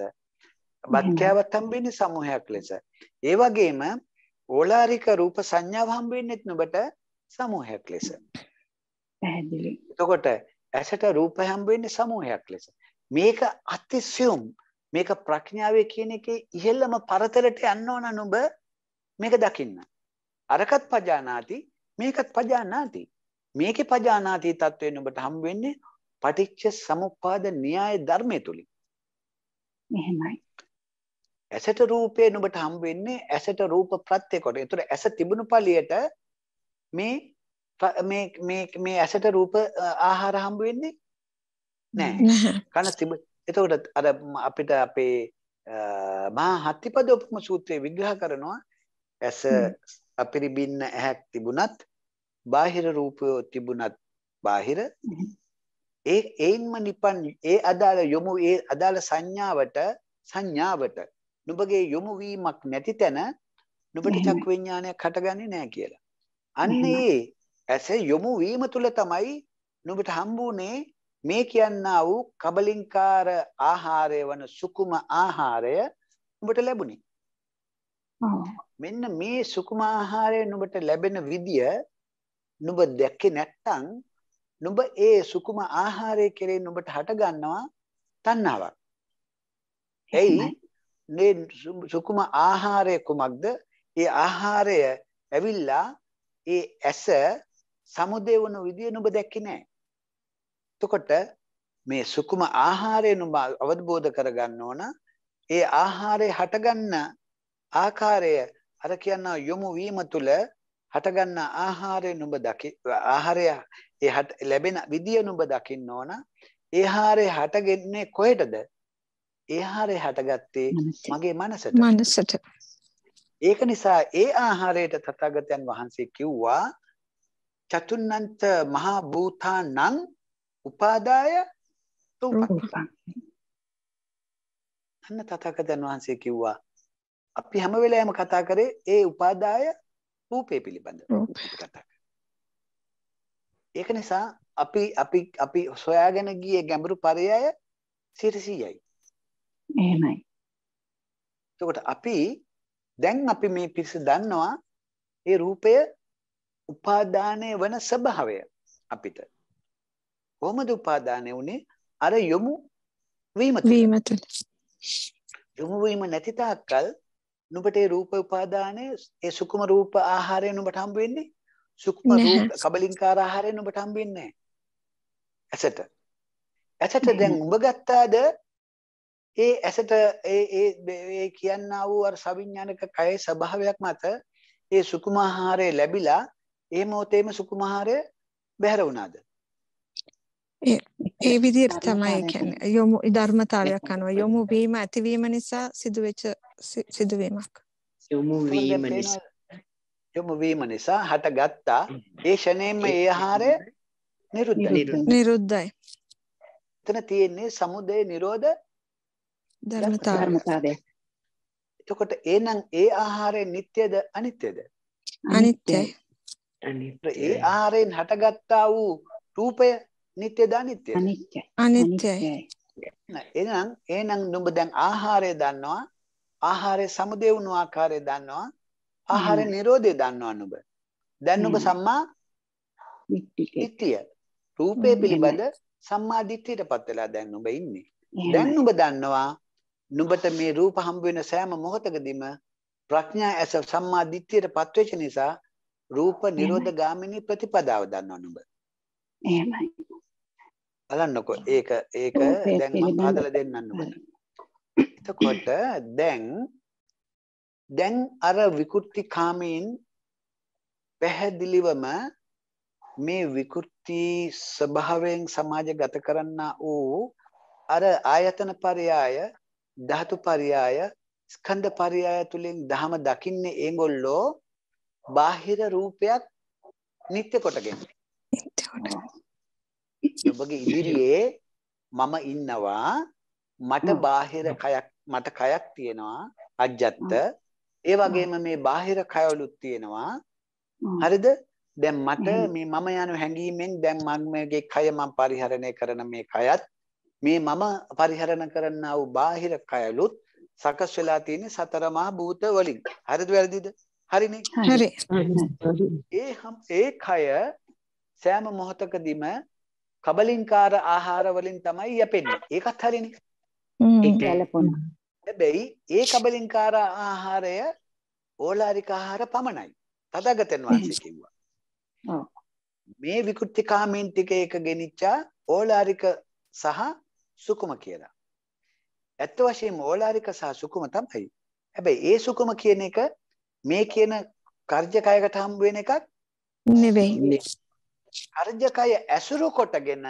බත් කෑවත් හම්බ වෙන්නේ සමූහයක් ලෙස. ඒ වගේම ඕලාරික රූප සංඥාව හම්බ වෙන්නේත් නුඹට සමූහයක් ලෙස. පැහැදිලි. එතකොට ඇසට රූප හම්බ වෙන්නේ සමූහයක් ලෙස. මේක අතිසියුම් මේක ප්‍රඥාවේ කියන එකේ ඉහළම පරතරට යන්න ඕන නුඹ මේක දකින්න. අරකත් පජානාති මේකත් පජානාති. මේකේ පජානාති තත්වයෙන් නුඹට හම් වෙන්නේ පටිච්ච සමුප්පාද න්‍යාය ධර්මය තුලින්. මෙහෙමයි. ඇසට රූපේ නුඹට හම් වෙන්නේ ඇසට රූප ප්‍රත්‍ය කොට. ඒතර ඇස තිබුණු පළියට මේ මේ මේ මේ ඇසට රූප ආහාර හම්බ වෙන්නේ නෑ. කන තිබුණු එතකොට අර අපිට අපේ මා හත්තිපද උපම සූත්‍රයේ විග්‍රහ කරනවා ඇස අපිරිබින්න ඇහැක් තිබුණත් බාහිර රූපය තිබුණත් බාහිර ඒ ඒන්ම නිපන් ඒ අදාළ යොමු ඒ අදාළ සංඥාවට සංඥාවට නුඹගේ යොමු වීමක් නැති තැන නුඹට චක් විඥානයක් හටගන්නේ නැහැ කියලා. අන්න ඒ ඇස යොමු වීම තුල තමයි නුඹට හම්බුනේ මේ කියන්නා වූ කබලින්කාර ආහාරය වන සුකුම ආහාරය ඔබට ලැබුණේ. මෙන්න මේ සුකුම ආහාරයෙන් ඔබට ලැබෙන විදිය නුඹ දැක්කේ නැත්නම් නුඹ ඒ සුකුම ආහාරය කෙරෙහි නුඹට හටගන්නවා තණ්හාවක්. එයි මේ සුකුම ආහාරය කුමක්ද? ඒ ආහාරය ඇවිල්ලා ඒ ඇස සමුදේ වුණු විදිය නුඹ දැක්කේ නැහැ. එතකොට මේ සුකුම ආහාරය නුඹ අවබෝධ කරගන්න ඕන. ඒ ආහාරය හටගන්න ආකාරය අර කියන යොමු වීම තුළ හටගන්න ආහාරය නුඹ දකි ආහාරය ඒ හට ලැබෙන විදිය නුඹ දකින්න ඕන. ඒ ආහාරය හටගෙන්නේ කොහෙටද? ඒ ආහාරය හටගත්තේ මගේ මනසට. මනසට. ඒක නිසා ඒ ආහාරයට තථාගතයන් වහන්සේ කිව්වා චතුන්නන්ත මහා භූතානං උපාදාය අන්න තථාගතයන් වහන්සේ කිව්වා අපි හැම වෙලාවෙම කතා කරේ ඒ උපාදාය රූපේ පිළිබඳව කතා ඒක නිසා අපි අපි අපි සොයාගෙන ගිය ගැඹුරු පරයය 100යි. එහෙමයි. එතකොට අපි දැන් අපි මේ පිරිස දන්නවා ඒ රූපය උපාදානය වන ස්වභාවය අපිට. කොහොමද උපාදානය වුනේ? අර යොමු වීම වීම තුල. යොමු වීම නැති තාක්කල් නුඹට ඒ රූප උපාදානය ඒ සුකුම රූප ආහාරය නුඹට හම්බ වෙන්නේ සුක්ම රූප කබලින්කාර ආහාරය නුඹට හම්බෙන්නේ නැහැ. ඇසට. ඇසට දැන් උඹ ගත්තාද ඒ ඇසට ඒ ඒ ඒ කියන්නා වූ අර සවිඥානික කයේ ස්වභාවයක් මත ඒ සුකුම ආහාරය ලැබිලා ඒ මොහොතේම සුකුම ආහාරය බැහැර වුණාද? ඒ විදිහට තමයි කියන්නේ යොමු ධර්මතාවයක් අනුව යොමු වීම ඇතිවීම නිසා සිදුවෙච්ච සිදුවීමක්. යොමු වීම නිසා යොමු වීම නිසා හටගත්තා ඒ ෂණයෙන්ම ඒ ආහාරය නිරුද්ධයි. නිරුද්ධයි. එතන තියෙන්නේ සමුදය නිරෝධ ධර්මතාවය. එතකොට එහෙනම් ඒ ආහාරය නිට්ටයද අනිත්‍යද? අනිත්‍යයි. ඒ ආහාරයෙන් හටගත්තා වූ රූපය නිත්‍යද අනිත්‍යද? අනිත්‍යයි. අනිත්‍යයි. එහෙනම් එහෙනම් නුඹ දැන් ආහාරය දන්නවා. ආහාරය සමුදය වුණු ආකාරය දන්නවා. ආහාර නිරෝධය දන්නවා නුඹ. දැන් නුඹ සම්මා දිට්ඨිය. රූපේ පිළිබඳ සම්මා දිට්ඨියටපත් වෙලා දැන් නුඹ ඉන්නේ. දැන් නුඹ දන්නවා නුඹට මේ රූප හම්බ වෙන සෑම මොහොතකදීම ප්‍රඥා ඇස සම්මා දිට්ඨියටපත් වෙච්ච නිසා රූප නිරෝධ ගාමිනී ප්‍රතිපදාව දන්නවා නුඹ. එහෙමයි. බලන්නකො ඒක ඒක දැන් මම හදලා දෙන්නම් ඔබට. එතකොට දැන් දැන් අර විකෘති කාමයෙන් පැහැදිලිවම මේ විකෘති ස්වභාවයෙන් සමාජගත කරන්නා වූ අර ආයතන පරයය ධාතු පරයය ස්කන්ධ පරයය තුලින් ධහම දකින්නේ ඒගොල්ලෝ බාහිර රූපයක් නිත්‍ය කොටගෙන. නිත්‍ය කොටගෙන. ඔබගේ ඉදිරියේ මම ඉන්නවා මට බාහිර කයක් මට කයක් තියෙනවා අජ්ජත්ත ඒ වගේම මේ බාහිර කයවලුත් තියෙනවා හරිද දැන් මට මේ මම යන හැඟීමෙන් දැන් මගේ කය මම පරිහරණය කරන මේ කයත් මේ මම පරිහරණය කරන්නා වූ බාහිර කයලුත් සකස් වෙලා තියෙන සතරමා භූත වලින් හරිද වැරදිද හරිනේ හරි ඒ ඒ කය සෑම මොහොතකදීම කබලින්කාර ආහාර වලින් තමයි යැපෙන්නේ. ඒකත් හරිනේ. හ්ම් හැබැයි ඒ කබලින්කාර ආහාරය ඕලාරික ආහාර පමණයි. තදගතෙන් වාසිය කිව්වා. මේ විකෘති කාමෙන් ටික එක ගෙනිච්චා ඕලාරික සහ සුකුම කියලා. ඇත්ත වශයෙන්ම ඕලාරික සහ සුකුම තමයි. හැබැයි ඒ සුකුම කියන එක මේ කියන කර්ජකයකට හම්බ වෙන එකක් නෙවෙයි. අර්ජකය ඇසුරු කොටගෙන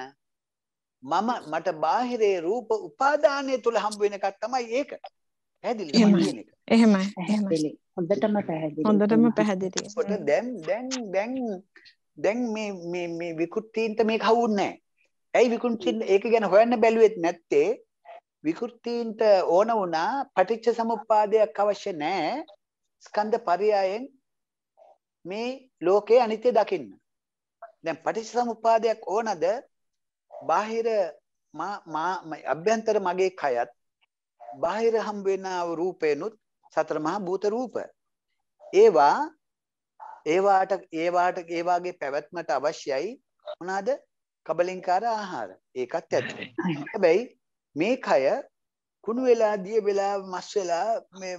මම මට බාහිරේ රූප උපාදානය තුල හම්බ වෙන එකක් තමයි ඒක. පැහැදිලිද මම කියන්නේ? එහෙමයි. එහෙමයි. හොඳටම පැහැදිලි. හොඳටම පැහැදිලි. කොට දැන් දැන් දැන් දැන් මේ මේ මේ විකෘතීන්ට මේක හවුන්නේ නැහැ. ඇයි විකෘතීන් ඒක ගැන හොයන්න බැලුවෙත් නැත්තේ විකෘතීන්ට ඕන වුණා පටිච්ච සමුප්පාදයක් අවශ්‍ය නැහැ. ස්කන්ධ පරයයෙන් මේ ලෝකයේ අනිත්‍ය දකින්න. දැන් පටිච්චසමුප්පාදයක් ඕනද? බාහිර මා මා අභ්‍යන්තර මගේ කයත් බාහිර හම්බ වෙනා රූපේනුත් සතර මහා භූත රූප. ඒවා ඒවාට ඒවාට ඒ වාගේ පැවැත්මට අවශ්‍යයි මොනවාද? කබලින්කාර ආහාර. ඒකත් ඇත්තයි. හැබැයි මේ කය කුණු වෙලා දිය වෙලා මස් වෙලා මේ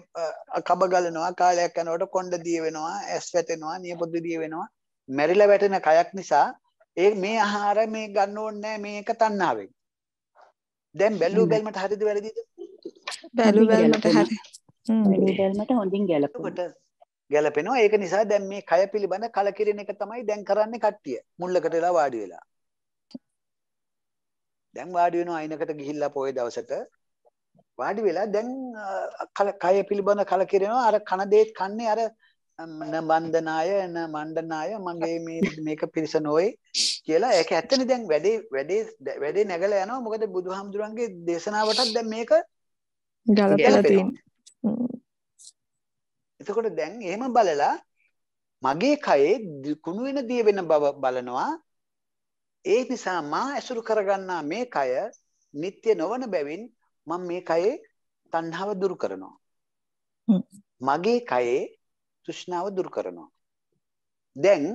කබ ගලනවා කාලයක් යනකොට කොණ්ඩ දිය වෙනවා ඇස් වැටෙනවා නියපොතු දිය වෙනවා මැරිලා වැටෙන කයක් නිසා ඒ මේ ආහාර මේ ගන්න ඕනේ මේක තණ්හාවෙන්. දැන් බැලු බැලමට හරිද වැරදිද? බැලු බැලමට හරි. බැලු බැලමට හොඳින් ගැලපෙනවා. ගැලපෙනවා. ඒක නිසා දැන් මේ කය පිළිබඳ කලකිරින එක තමයි දැන් කරන්නේ කට්ටිය. මුල්ලකට වෙලා වාඩි වෙලා. දැන් වාඩි වෙනවා අයිනකට ගිහිල්ලා පොයේ දවසට වාඩි වෙලා දැන් කය පිළිබඳ කලකිරෙනවා අර කන දෙත් කන්නේ අර න බන්ධනාය න මණ්ඩනාය මගේ මේ මේක පිරිස නොයි කියලා ඒක ඇත්තන දැන් වැඩේ වැඩේ වැඩේ නැගල යනවා මොකද බුදු හාමුදුරුවන්ගේ දේශනාවටත් දැන් මේක එතකොට දැන් එහෙම බලලා මගේ කයේ කුණු වෙන දිය වෙන බව බලනවා ඒ නිසා මා ඇසුරු කරගන්නා මේ කය නিত্য නොවන බැවින් මම මේ කයේ තණ්හාව දුරු කරනවා මගේ කයේ තෘෂ්ණාව දුරු කරනවා. දැන්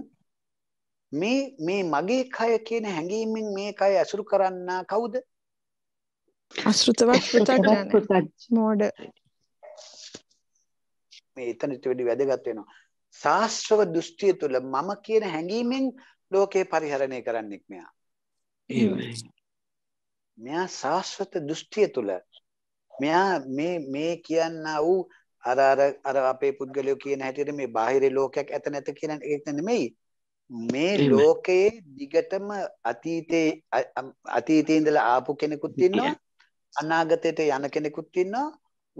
මේ මේ මගේ කය කියන හැඟීමෙන් මේ කය අසුරු කරන්නා කවුද? අසෘතවත් පෘථග්ජන මෝඩ මේ එතනට වෙඩි වැදගත් වෙනවා. ශාස්ත්‍රව දෘෂ්ටිය තුළ මම කියන හැඟීමෙන් ලෝකේ පරිහරණය කරන්නෙක් මෙයා. එහෙමයි. මෙයා ශාස්ත්‍රත දෘෂ්ටිය තුළ මෙයා මේ මේ කියන්නා වූ අර අර අර අපේ පුද්ගලයෝ කියන හැටියට මේ බාහිර ලෝකයක් ඇත නැත කියන එක නෙමෙයි මේ ලෝකයේ දිගටම අතීතේ අතීතේ ඉඳලා ආපු කෙනෙකුත් ඉන්නවා අනාගතයට යන කෙනෙකුත් ඉන්නවා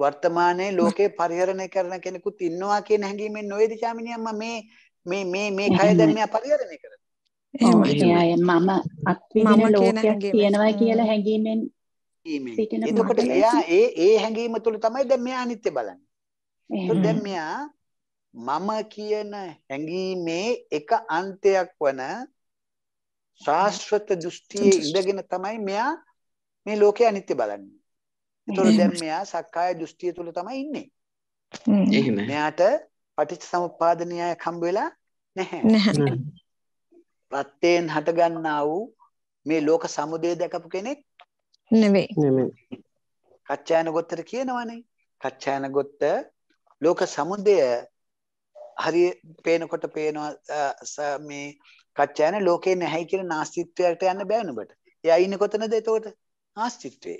වර්තමානයේ ලෝකේ පරිහරණය කරන කෙනෙකුත් ඉන්නවා කියන හැඟීමෙන් නොවේද චාමිනි අම්මා මේ මේ මේ මේ කය දැන් මෙයා පරිහරණය කරන්නේ මම අත්විඳින ලෝකයක් තියෙනවා කියලා හැඟීමෙන් එතකොට එයා ඒ ඒ හැඟීම තුළ තමයි දැන් මෙයා අනිත්‍ය බලන්නේ Mm-hmm. දැන් මෙයා මම කියන හැඟීමේ එක අන්තයක් වන ශාස්ත්‍රත දෘෂ්ටියේ ඉඳගෙන තමයි මෙයා මේ ලෝකේ අනිත්‍ය බලන්නේ. ඒතොර mm-hmm. දැන් මෙයා සක්කාය දෘෂ්ටිය තුල තමයි ඉන්නේ. Mm-hmm. එහෙම. මෙයාට පටිච්චසමුප්පාද න්‍යාය හම්බ වෙලා නැහැ. නැහැ. ප්‍රත්‍යයෙන් හට ගන්නා වූ මේ ලෝක සමුදය දැකපු කෙනෙක් නෙවෙයි. නෙමෙයි. කච්චායන ගොත්තර කියනවනේ. කච්චායන ගොත්තර ලෝක සමුදය හරි පේනකොට පේනවා මේ කච්චායන ලෝකේ නැහැයි කියලා නාස්තිත්වයට යන්න බෑ නුඹට. එයා ඉන්නේ කොතනද එතකොට? නාස්තිත්වේ.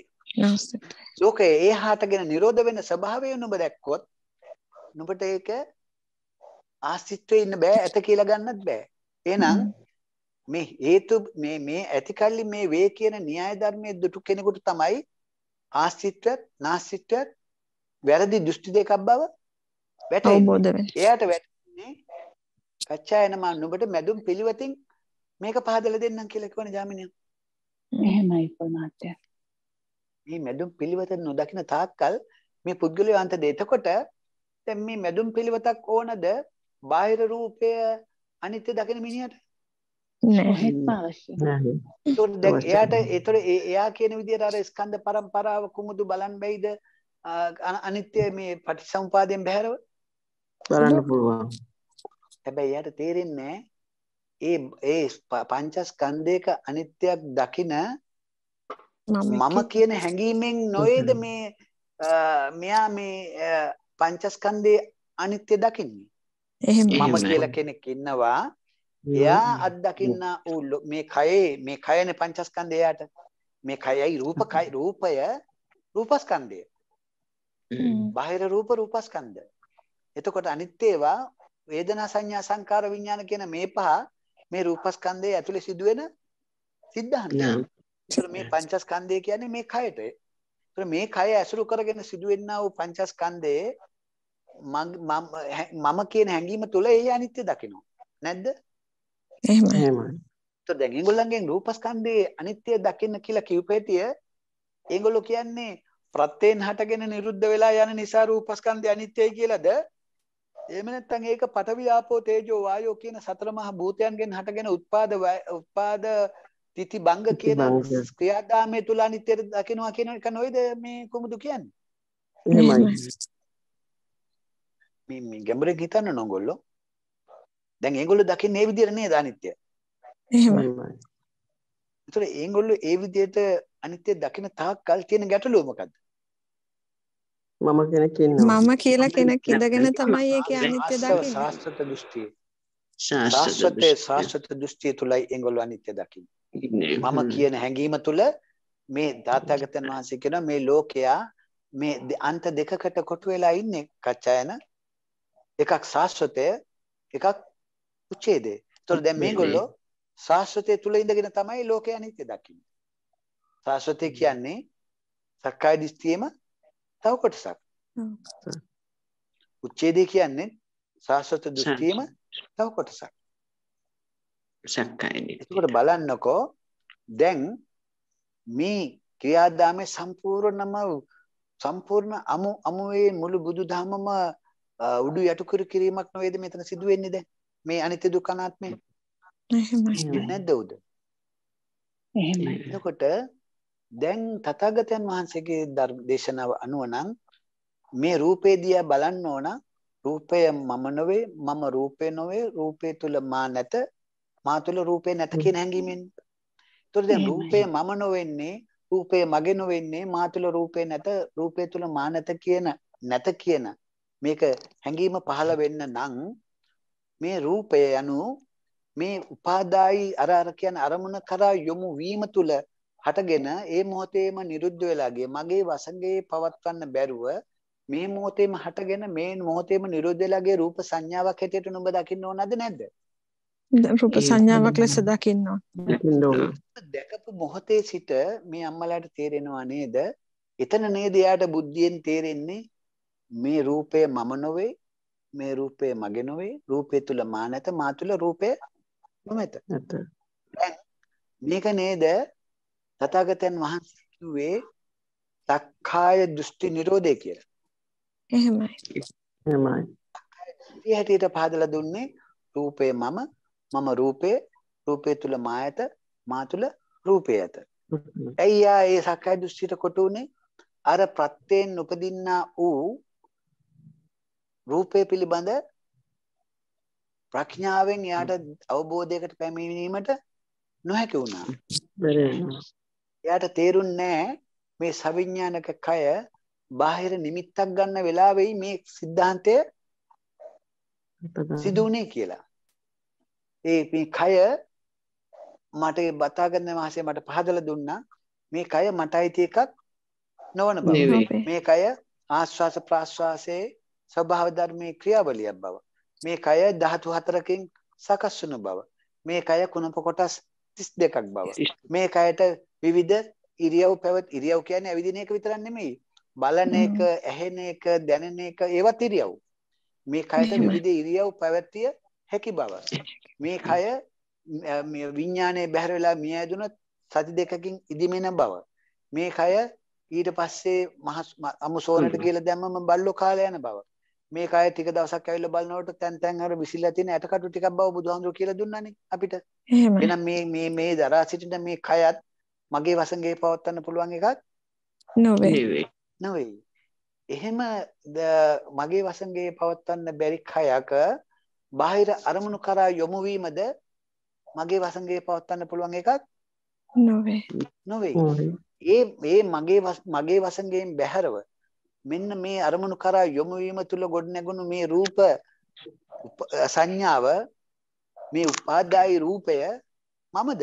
ලෝකේ ඒහාටගෙන නිරෝධ වෙන ස්වභාවය නුඹ දැක්කොත් නුඹට ඒක ආස්තිත්වේ ඉන්න බෑ ඇත කියලා ගන්නත් බෑ. එහෙනම් මේ හේතු මේ මේ ඇතිකල්ලි මේ වේ කියන න්‍යාය ධර්මයේ දුටු කෙනෙකුට තමයි ආස්තිත්වයත් නාස්තිත්වයත් වැරදි දෘෂ්ටි දෙකක් බව වැටේ. එයාට වැටෙන්නේ කච්චායන මන් නුඹට මැදුම් පිළිවෙතින් මේක පහදලා දෙන්නම් කියලා කියවන ජාමිනියන්. එහෙමයි ප්‍රමාත්‍ය. මේ මැදුම් පිළිවෙත නොදකින තාක්කල් මේ පුද්ගලයා අන්ත දෙතකොට දැන් මේ මැදුම් පිළිවෙතක් ඕනද බාහිර රූපය අනිත්‍ය දකින මිනිහට? නැහැ අවශ්‍ය නැහැ. එයාට ඒතර එයා කියන විදිහට අර ස්කන්ධ පරම්පරාව කුමුදු බලන් බැයිද අනිත්‍ය මේ පටිසම්පාදයෙන් බැහැරව? බලන්න පුළුවන්. හැබැයි යාට තේරෙන්නේ ඒ ඒ පංචස්කන්ධයක අනිත්‍යයක් දකින මම කියන හැඟීමෙන් නොවේද මේ මෙයා මේ පංචස්කන්ධයේ අනිත්‍ය දකින්නේ. එහෙම මම කියලා කෙනෙක් ඉන්නවා. එයා අත්දකින්න ඌ මේ කයේ මේ කයනේ පංචස්කන්ධය යාට. මේ කයයි රූප කය රූපය රූපස්කන්ධය. බාහිර රූප රූපස්කන්ධය. එතකොට අනිත් ඒවා වේදනා සංඥා සංකාර විඥාන කියන මේ පහ මේ රූපස්කන්ධයේ ඇතුලේ සිදුවෙන සිද්ධාන්තය. ඒතර මේ පංචස්කන්ධය කියන්නේ මේ කයට. ඒතර මේ කය ඇසුරු කරගෙන සිදුවෙනා වූ පංචස්කන්ධයේ මම කියන හැඟීම තුළ ඒ අනිත්‍ය දකිනවා. නැද්ද? එහෙමයි. එහෙමයි. ඒතර දැන් ඒගොල්ලන්ගෙන් රූපස්කන්ධයේ අනිත්‍ය දකින්න කියලා කියූපේතිය ඒගොල්ලෝ කියන්නේ ප්‍රත්‍යයෙන් හටගෙන නිරුද්ධ වෙලා යන නිසා රූපස්කන්ධය අනිත්‍යයි කියලාද? එහෙම නැත්නම් ඒක පටවියාපෝ තේජෝ වායෝ කියන සතර මහා භූතයන්ගෙන් හටගෙන උත්පාද උත්පාද තිති බංග කියන ක්‍රියාදාමයේ තුල අනිත්‍යය දකිනවා කියන එක නෝයිද මේ කොමුදු කියන්නේ එහෙමයි මේ මේ ගැඹුරේ හිතන්න නෝගොල්ලෝ දැන් ඒගොල්ලෝ දකින්නේ මේ විදිහට නේද අනිත්‍ය එහෙමයි ඒතර ඒගොල්ලෝ ඒ විදිහට අනිත්‍ය දකින තාක්කල් තියෙන ගැටලුව මොකද්ද මම කෙනෙක් ඉන්නවා මම කියලා කෙනෙක් ඉඳගෙන තමයි ඒක අනිත්‍ය දකින්නේ ශාස්ත්‍රත දෘෂ්ටිය ශාස්ත්‍රතේ ශාස්ත්‍රත දෘෂ්ටිය තුලයි ඒගොල්ලෝ අනිත්‍ය දකින්නේ මම කියන හැඟීම තුල මේ දාතගතන් වහන්සේ කියන මේ ලෝකයා මේ අන්ත දෙකකට කොටු වෙලා ඉන්නේ කච්චායන එකක් ශාස්ත්‍රතය එකක් උච්ඡේදේ ඒතකොට දැන් මේගොල්ලෝ ශාස්ත්‍රතය තුල ඉඳගෙන තමයි ලෝකයා අනිත්‍ය දකින්නේ ශාස්ත්‍රතය කියන්නේ සක්කාය දෘෂ්ටියේම තව කොටසක්. උච්ඡේදය කියන්නේ සාස්වත දෘෂ්ටියම තව කොටසක්. සක්කායනේ. ඒකට බලන්නකෝ දැන් මේ ක්‍රියාදාමයේ සම්පූර්ණම සම්පූර්ණ අමු අමුවේ මුළු බුදුදහමම උඩු යටු කර කිරීමක් නෙවෙයිද මෙතන සිදු වෙන්නේ දැන් මේ අනිත්‍ය දුක්ඛනාත්මේ එහෙමයි නේද උද එහෙමයි එතකොට දැන් තථාගතයන් වහන්සේගේ දේශනාව අනුව නම් මේ රූපේ දිහා බලන්න ඕන රූපය මම නොවේ මම රූපේ නොවේ රූපේ තුල මා නැත මා තුල රූපේ නැත කියන හැඟීමෙන්. ඒතකොට දැන් රූපය මම නොවෙන්නේ රූපය මගේ නොවෙන්නේ මා තුල රූපේ නැත රූපේ තුල මා නැත කියන නැත කියන මේක හැඟීම පහළ වෙන්න නම් මේ රූපය යනු මේ උපාදායි අර අර කියන අරමුණ කරා යොමු වීම තුල හටගෙන ඒ මොහොතේම නිරුද්ධ වෙලා ගිය මගේ වසඟේ පවත්වන්න බැරුව මේ මොහොතේම හටගෙන මේ මොහොතේම නිරුද්ධ වෙලාගේ රූප සංඥාවක් හැටියට නුඹ දකින්න ඕනද නැද්ද? රූප සංඥාවක් ලෙස දකින්න ඕන. දැකපු මොහොතේ සිට මේ අම්මලාට තේරෙනවා නේද? එතන නේද යාට බුද්ධියෙන් තේරෙන්නේ මේ රූපය මම නොවේ මේ රූපය මගේ නොවේ රූපය තුල මා නැත මා තුල රූපය මම නැත. මේක නේද තථාගතයන් වහන්සේ කිව්වේ සක්කාය දෘෂ්ටි නිරෝධය කියලා. එහෙමයි. එහෙමයි. ඒ හැටියට පහදලා දුන්නේ රූපේ මම මම රූපේ රූපේ තුල මායත මා තුල රූපේ ඇත. අයියා ඒ සක්කාය දෘෂ්ටියට කොට උනේ අර ප්‍රත්‍යයෙන් උපදින්නා වූ රූපේ පිළිබඳ ප්‍රඥාවෙන් එයාට අවබෝධයකට පැමිණීමට නොහැකි වුණා. එයාට තේරුන්නේ මේ සවිඥානික කය බාහිර නිමිත්තක් ගන්න වෙලාවෙයි මේ સિદ્ધාන්තය සිදුුනේ කියලා. ඒ මේ කය මට බතාගන්න මහසේ මට පහදලා දුන්නා මේ කය මටයි තියෙ එකක් නොවන බව. මේ කය ආශ්වාස ප්‍රාශ්වාසයේ ස්වභාව ධර්මයේ ක්‍රියාවලියක් බව. මේ කය ධාතු හතරකින් සකස් වන බව. මේ කය කුණප කොටස් 32ක් බව. මේ කයට විවිධ ඉරියව් පැවත ඉරියව් කියන්නේ ඇවිදින එක විතරක් නෙමෙයි. බලන එක, ඇහෙන එක, දැනෙන එක ඒවත් ඉරියව්. මේ කයට විවිධ ඉරියව් පැවැත්තිය හැකි බව. මේ කය මේ විඥානයේ බැහැර වෙලා මිය ඇදුනොත් සති දෙකකින් ඉදිමෙන බව. මේ කය ඊට පස්සේ මහස් අමුසෝනට කියලා දැම්මම බල්ලෝ කාලා යන බව. මේ කය ටික දවසක් ඇවිල්ලා බලනකොට තැන් තැන් අර විසිලා තියෙන ඇටකටු ටිකක් බව බුදුහාමුදුරු කියලා දුන්නානේ අපිට. එහෙනම් මේ මේ මේ දරා සිටින මේ කයත් මගේ වසඟේ පවත්වන්න පුළුවන් එකක් නොවේ නොවේ එහෙම මගේ වසඟේ පවත්වන්න බැරි කයක බාහිර අරමුණු කරා යොමු වීමද මගේ වසඟේ පවත්වන්න පුළුවන් එකක් නොවේ නොවේ ඒ මේ මගේ මගේ වසඟයෙන් බැහැරව මෙන්න මේ අරමුණු කරා යොමු වීම තුල ගොඩනැගුණු මේ රූප සංඥාව මේ උපාදායි රූපය මමද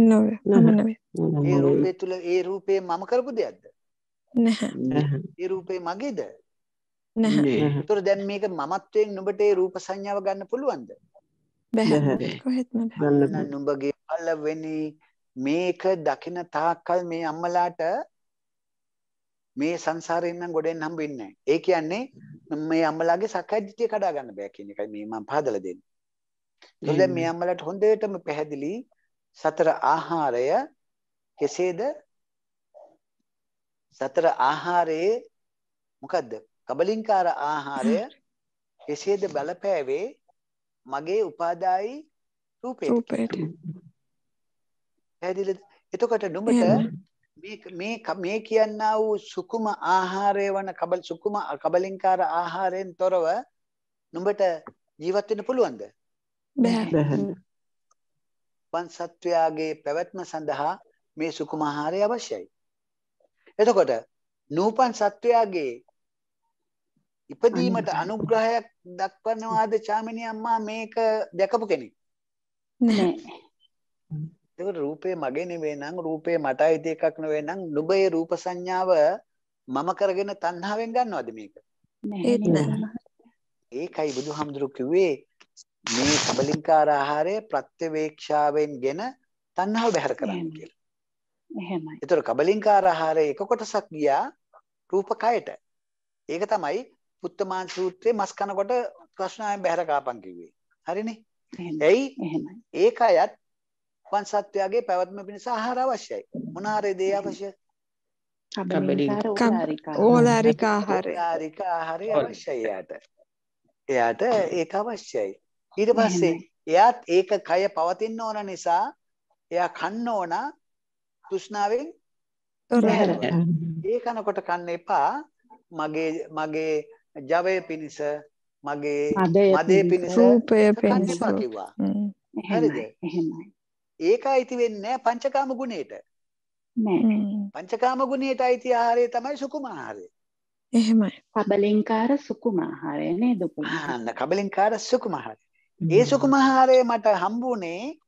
නෝ මම නෙවෙයි. ඒ රූපය තුල ඒ රූපය මම කරපු දෙයක්ද? නැහැ. ඒ රූපේ මගේද? නැහැ. ඒතර දැන් මේක මමත්වයෙන් නුඹට ඒ රූප සංඥාව ගන්න පුළුවන්ද? බැහැ. කොහෙත්ම බැහැ. නුඹගේ පළවෙනි මේක දකින තාක්කල් මේ අම්මලාට මේ සංසාරයෙන් නම් ගොඩෙන් හම්බෙන්නේ නැහැ. ඒ කියන්නේ මේ අම්මලාගේ සක්කාය දිට්ඨිය කඩා ගන්න බෑ කියන එකයි මේ මම පහදලා දෙන්නේ. ඒකෙන් මේ අම්මලාට හොඳටම පැහැදිලි සතර ආහාරය කෙසේද සතර ආහාරයේ මොකද්ද කබලින්කාර ආහාරය කෙසේද බලපෑවේ මගේ උපාදායි රූපේට පැහැදිලිද එතකොට නුඹට මේ මේ මේ කියනා වූ සුකුම ආහාරය වන කබල සුකුම කබලින්කාර ආහාරයෙන් තොරව නුඹට ජීවත් වෙන්න පුළුවන්ද බෑ වන් සත්වයාගේ පැවැත්ම සඳහා මේ සුකුම ආහාරය අවශ්‍යයි. එතකොට නූපන් සත්වයාගේ ඉපදීමට අනුග්‍රහයක් දක්වනවාද චාමිනී අම්මා මේක දැකපු කෙනෙක්? නෑ. ඒක රූපේ මගේ නෙවෙයි නං රූපේ මටයි දෙකක් නෙවෙයි නං නුඹේ රූප සංඥාව මම කරගෙන තණ්හාවෙන් ගන්නවද මේක? ඒකයි බුදුහාමුදුරු කිව්වේ මේ කබලින්කාර ආහාරය ප්‍රත්‍යවේක්ෂාවෙන් ගෙන තණ්හාව බැහැර කරන්න කියලා. එහෙමයි. ඒතර කබලින්කාර ආහාරයේ එක කොටසක් ගියා රූපකයට. ඒක තමයි පුත්තමාන සූත්‍රයේ මස් කනකොට ප්‍රශ්නාවෙන් බැහැර කාපන් කිව්වේ. හරිනේ? එයි එහෙමයි. ඒක අයත් වංශත්වයාගේ පැවැත්ම පිණිස ආහාර අවශ්‍යයි. මොන ආහාරයේ දේ අවශ්‍යයි? කබලින්කාර ඕලාරික ආහාරය. ඕලාරික ආහාරය අවශ්‍යයි එයාට. එයාට ඒක අවශ්‍යයි. ඊට පස්සේ එයාත් ඒක කය පවතින්න ඕන නිසා එයා කන්න ඕන තෘෂ්ණාවෙන් ඒ කනකොට කන්න එපා මගේ මගේ ජවය පිණිස මගේ මදේ පිණිස රූපය පිණිස කිව්වා හරිද ඒක අයිති වෙන්නේ පංචකාම ගුණයට පංචකාම ගුණයට අයිති ආහාරය තමයි සුකුම ආහාරය එහෙමයි කබලින්කාර සුකුම ආහාරය නේද කබලින්කාර සුකුම ආහාරය ඒ සුකුමහාරය මට හම්බුනේ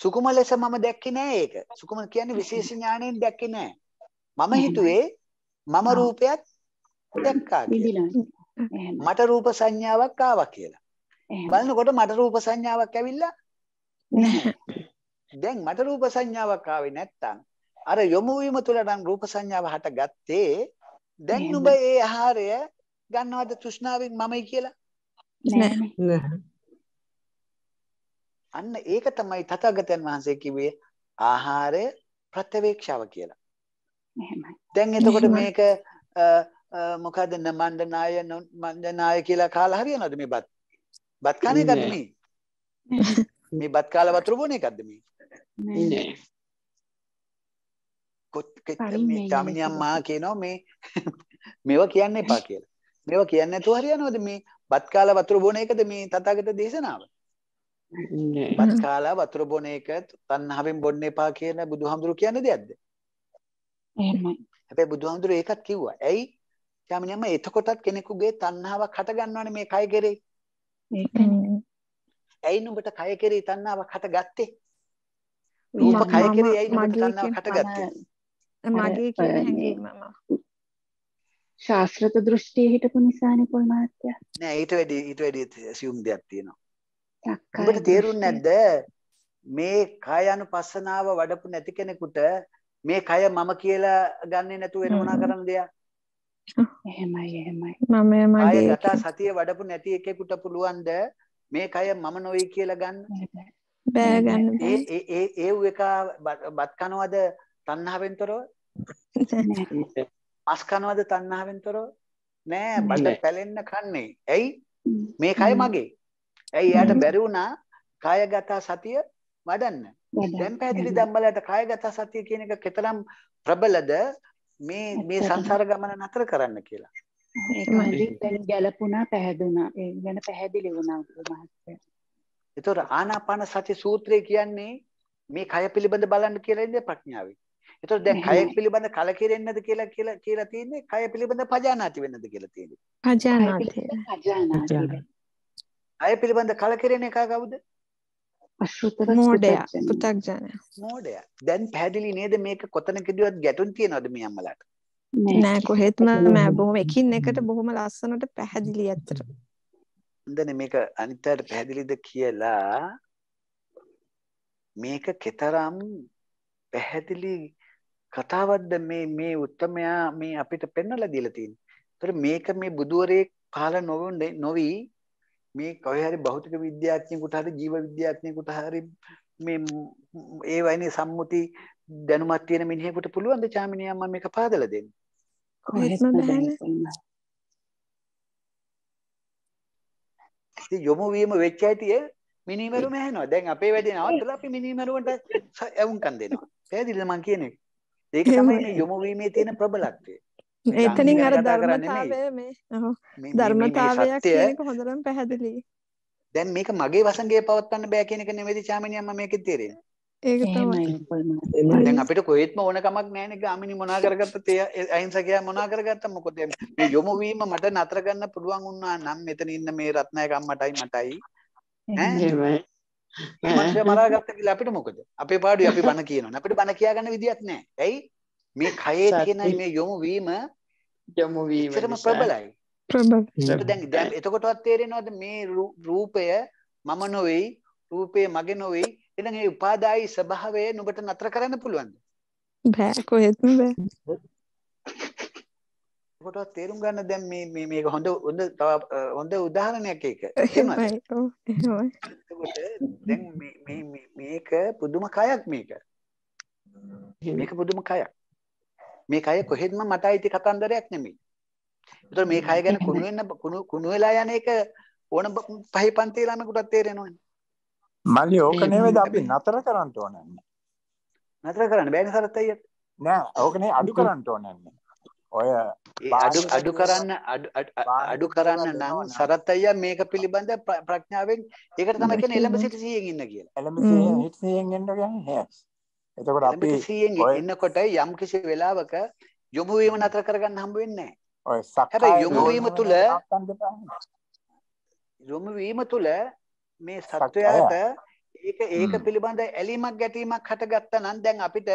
සුකුම ලෙස මම දැක්කේ නෑ ඒක. සුකුම කියන්නේ විශේෂ ඥාණයෙන් දැක්කේ නෑ. මම හිතුවේ මම රූපයක් දැක්කා මට රූප සංඥාවක් ආවා කියලා. බලනකොට මට රූප සංඥාවක් ඇවිල්ලා දැන් මට රූප සංඥාවක් ආවේ නැත්තම් අර යොමු වීම තුළ නම් රූප සංඥාව හටගත්තේ දැන් නුඹ ඒ ආහාරය ගන්නවද තෘෂ්ණාවෙන් මමයි කියලා නැහැ. අන්න ඒක තමයි තථාගතයන් වහන්සේ කිව්වේ ආහාරය ප්‍රත්‍යවේක්ෂාව කියලා. එහෙමයි. දැන් එතකොට මේක මොකද නමණ්ඩනාය නමණ්ඩනාය කියලා කාලා හරියනවද මේ බත්? බත් කන එකද මේ? මේ බත් කාලා වතුර බොන එකද මේ? නෑ. කොත් මේ ගාමිණියම්මා කියනවා මේ මේවා කියන්න එපා කියලා. මේවා කියන්නේ නැතුව හරියනවද මේ බත් කාලා වතුර බොන එකද මේ තථාගත දේශනාව? බත් කාලා වතුර බොන එක තණ්හාවෙන් බොන්න එපා කියන බුදුහාමුදුරු කියන දෙයක්ද? එහෙමයි. හැබැයි බුදුහාමුදුරු ඒකත් කිව්වා. ඇයි? යාමිනියම එතකොටත් කෙනෙකුගේ තණ්හාවක් හට ගන්නවනේ මේ කය කෙරේ. ඇයි නුඹට කය කෙරේ තණ්හාවක් හටගත්තේ? රූප කය කෙරේ ඇයි නුඹට තණ්හාවක් හටගත්තේ? මගේ කියන හැඟීම මම ශාස්ත්‍රත දෘෂ්ටිය හිටපු නිසානේ පොල් මහත්තයා. නෑ ඊට වැඩි ඊට වැඩි assume දෙයක් තියෙනවා. ඔබට තේරුන්නේ නැද්ද මේ කාය අනුපස්සනාව වඩපු නැති කෙනෙකුට මේ කය මම කියලා ගන්නෙ නැතුව වෙන මොනා කරන්න දෙයක්. එහෙමයි එහෙමයි. මම මගේ කාය ගත සතිය වඩපු නැති එකෙකුට පුළුවන්ද මේ කය මම නොවේ කියලා ගන්න? බෑ ගන්න බෑ. ඒ ඒ ඒ ඒ එක බත් කනවද තණ්හාවෙන්තරව? මස් කනවද තණ්හාවෙන් තොරව? නෑ බඩ පැලෙන්න කන්නේ. ඇයි? මේ කය මගේ. ඇයි එයාට බැරි වුණා කායගත සතිය වඩන්න. දැන් පැහැදිලි ධම්මලට කායගත සතිය කියන එක කතරම් ප්‍රබලද මේ මේ සංසාර ගමන නතර කරන්න කියලා. ඒකයි දැන් ගැලපුණා පැහැදුණා. ඒ ගැන පැහැදිලි වුණා මහත්තයා. ඒතොර ආනාපාන සති සූත්‍රය කියන්නේ මේ කය පිළිබඳ බලන්න කියලා ඉන්නේ ප්‍රඥාවේ. එතකොට දැන් කය පිළිබඳ කලකිරෙන්නද කියලා කියලා කියලා තියෙන්නේ කය පිළිබඳ පජානාති වෙන්නද කියලා තියෙන්නේ. පජානාති. පජානාති. කය පිළිබඳ කලකිරෙන එක කවුද? මෝඩයා. පු탁ජනයා. මෝඩයා. දැන් පැහැදිලි නේද මේක කොතනකදවත් ගැටුම් තියනවද මේ අම්මලාට? නෑ කොහෙත්ම නෑ බොහොම එකින් එකට බොහොම ලස්සනට පැහැදිලි ඇත්තට. හොඳනේ මේක අනිත්‍යයට පැහැදිලිද කියලා මේක කතරම් පැහැදිලි කතාවක්ද මේ මේ උත්තමයා මේ අපිට පෙන්වලා දීලා තියෙන්නේ. ඒතර මේක මේ බුදුවරේ කාල නොවි මේ කොහේ හරි භෞතික විද්‍යාඥයෙකුට හරි ජීව විද්‍යාඥයෙකුට හරි මේ ඒ වයිනේ සම්මුති දැනුමක් තියෙන මිනිහෙකුට පුළුවන් ද චාමිනියා මම මේක පාදලා දෙන්න. ඉතින් යොමු වීම වෙච්ච ඇටිය මිනිමරුම ඇහෙනවා. දැන් අපේ වැඩේ නවත්තලා අපි මිනිමරුවන්ට වුන්කම් දෙනවා. පැහැදිලිද මං කියන්නේ? ඒක තමයි මේ යොමු වීමේ තියෙන ප්‍රබලත්වය. එතනින් අර ධර්මතාවය මේ ධර්මතාවයක් කියන එක හොඳටම පැහැදිලියි. දැන් මේක මගේ වසඟේ පවත්වන්න බෑ කියන එක නෙමෙයි චාමිනි අම්මා මේකෙත් තේරෙන්නේ. ඒක තමයි. දැන් අපිට කොහෙත්ම ඕන කමක් නැහැ නේ ගාමිනි මොනා කරගත්තත් ඒ අහිංසකයා මොනා කරගත්තා මොකද මේ යොමු වීම මට නතර ගන්න පුළුවන් වුණා නම් මෙතන ඉන්න මේ රත්නායක අම්මටයි මටයි ඈ මනුෂ්‍ය මරාගත්ත කියලා අපිට මොකද? අපේ පාඩුවේ අපි බන කියනවනේ. අපිට බන කියාගන්න විදියක් නැහැ. ඇයි? මේ කයේ තියෙන මේ යොමු වීම යොමු වීම ප්‍රබලයි. ප්‍රබල. දැන් දැන් එතකොටවත් තේරෙනවද මේ රූපය මම නොවේයි රූපය මගේ නොවේයි එහෙනම් ඒ උපාදායි ස්වභාවය නුඹට නතර කරන්න පුළුවන්ද? බෑ කොහෙත්ම බෑ. කොටවත් තේරුම් ගන්න දැන් මේ මේ මේක හොඳ හොඳ තව හොඳ උදාහරණයක් ඒක. එහෙමයි. ඔව්. දැන් මේ මේ මේක පුදුම කයක් මේක. මේක පුදුම කයක්. මේ කය කොහෙත්ම මට අයිති කතන්දරයක් නෙමෙයි. ඒතර මේ කය ගැන කුණු වෙන්න කුණු කුණු වෙලා යන එක ඕන පහේ පන්තියේ ළමයෙකුටත් තේරෙනවනේ. මල්ලි ඕක නෙවෙයිද අපි නතර කරන්න ඕනන්නේ. නතර කරන්න බෑනේ සරත් අයියා. නෑ ඕක නේ අඩු කරන්න ඕනන්නේ. ඔය අඩු අඩු කරන්න අඩු කරන්න නම් සරත් අයියා මේක පිළිබඳ ප්‍රඥාවෙන් ඒකට තමයි කියන්නේ එළඹ සිට 100න් ඉන්න කියලා. එළඹ 100න් ඉන්න කියන්නේ එතකොට අපි 100න් ඉන්නකොට යම් කිසි වෙලාවක යොමු වීම නතර කරගන්න හම්බ වෙන්නේ නැහැ. ඔය සක්කාය යොමු වීම තුල යොමු වීම තුල මේ සත්වයාට ඒක ඒක පිළිබඳ ඇලීමක් ගැටීමක් හටගත්තා නම් දැන් අපිට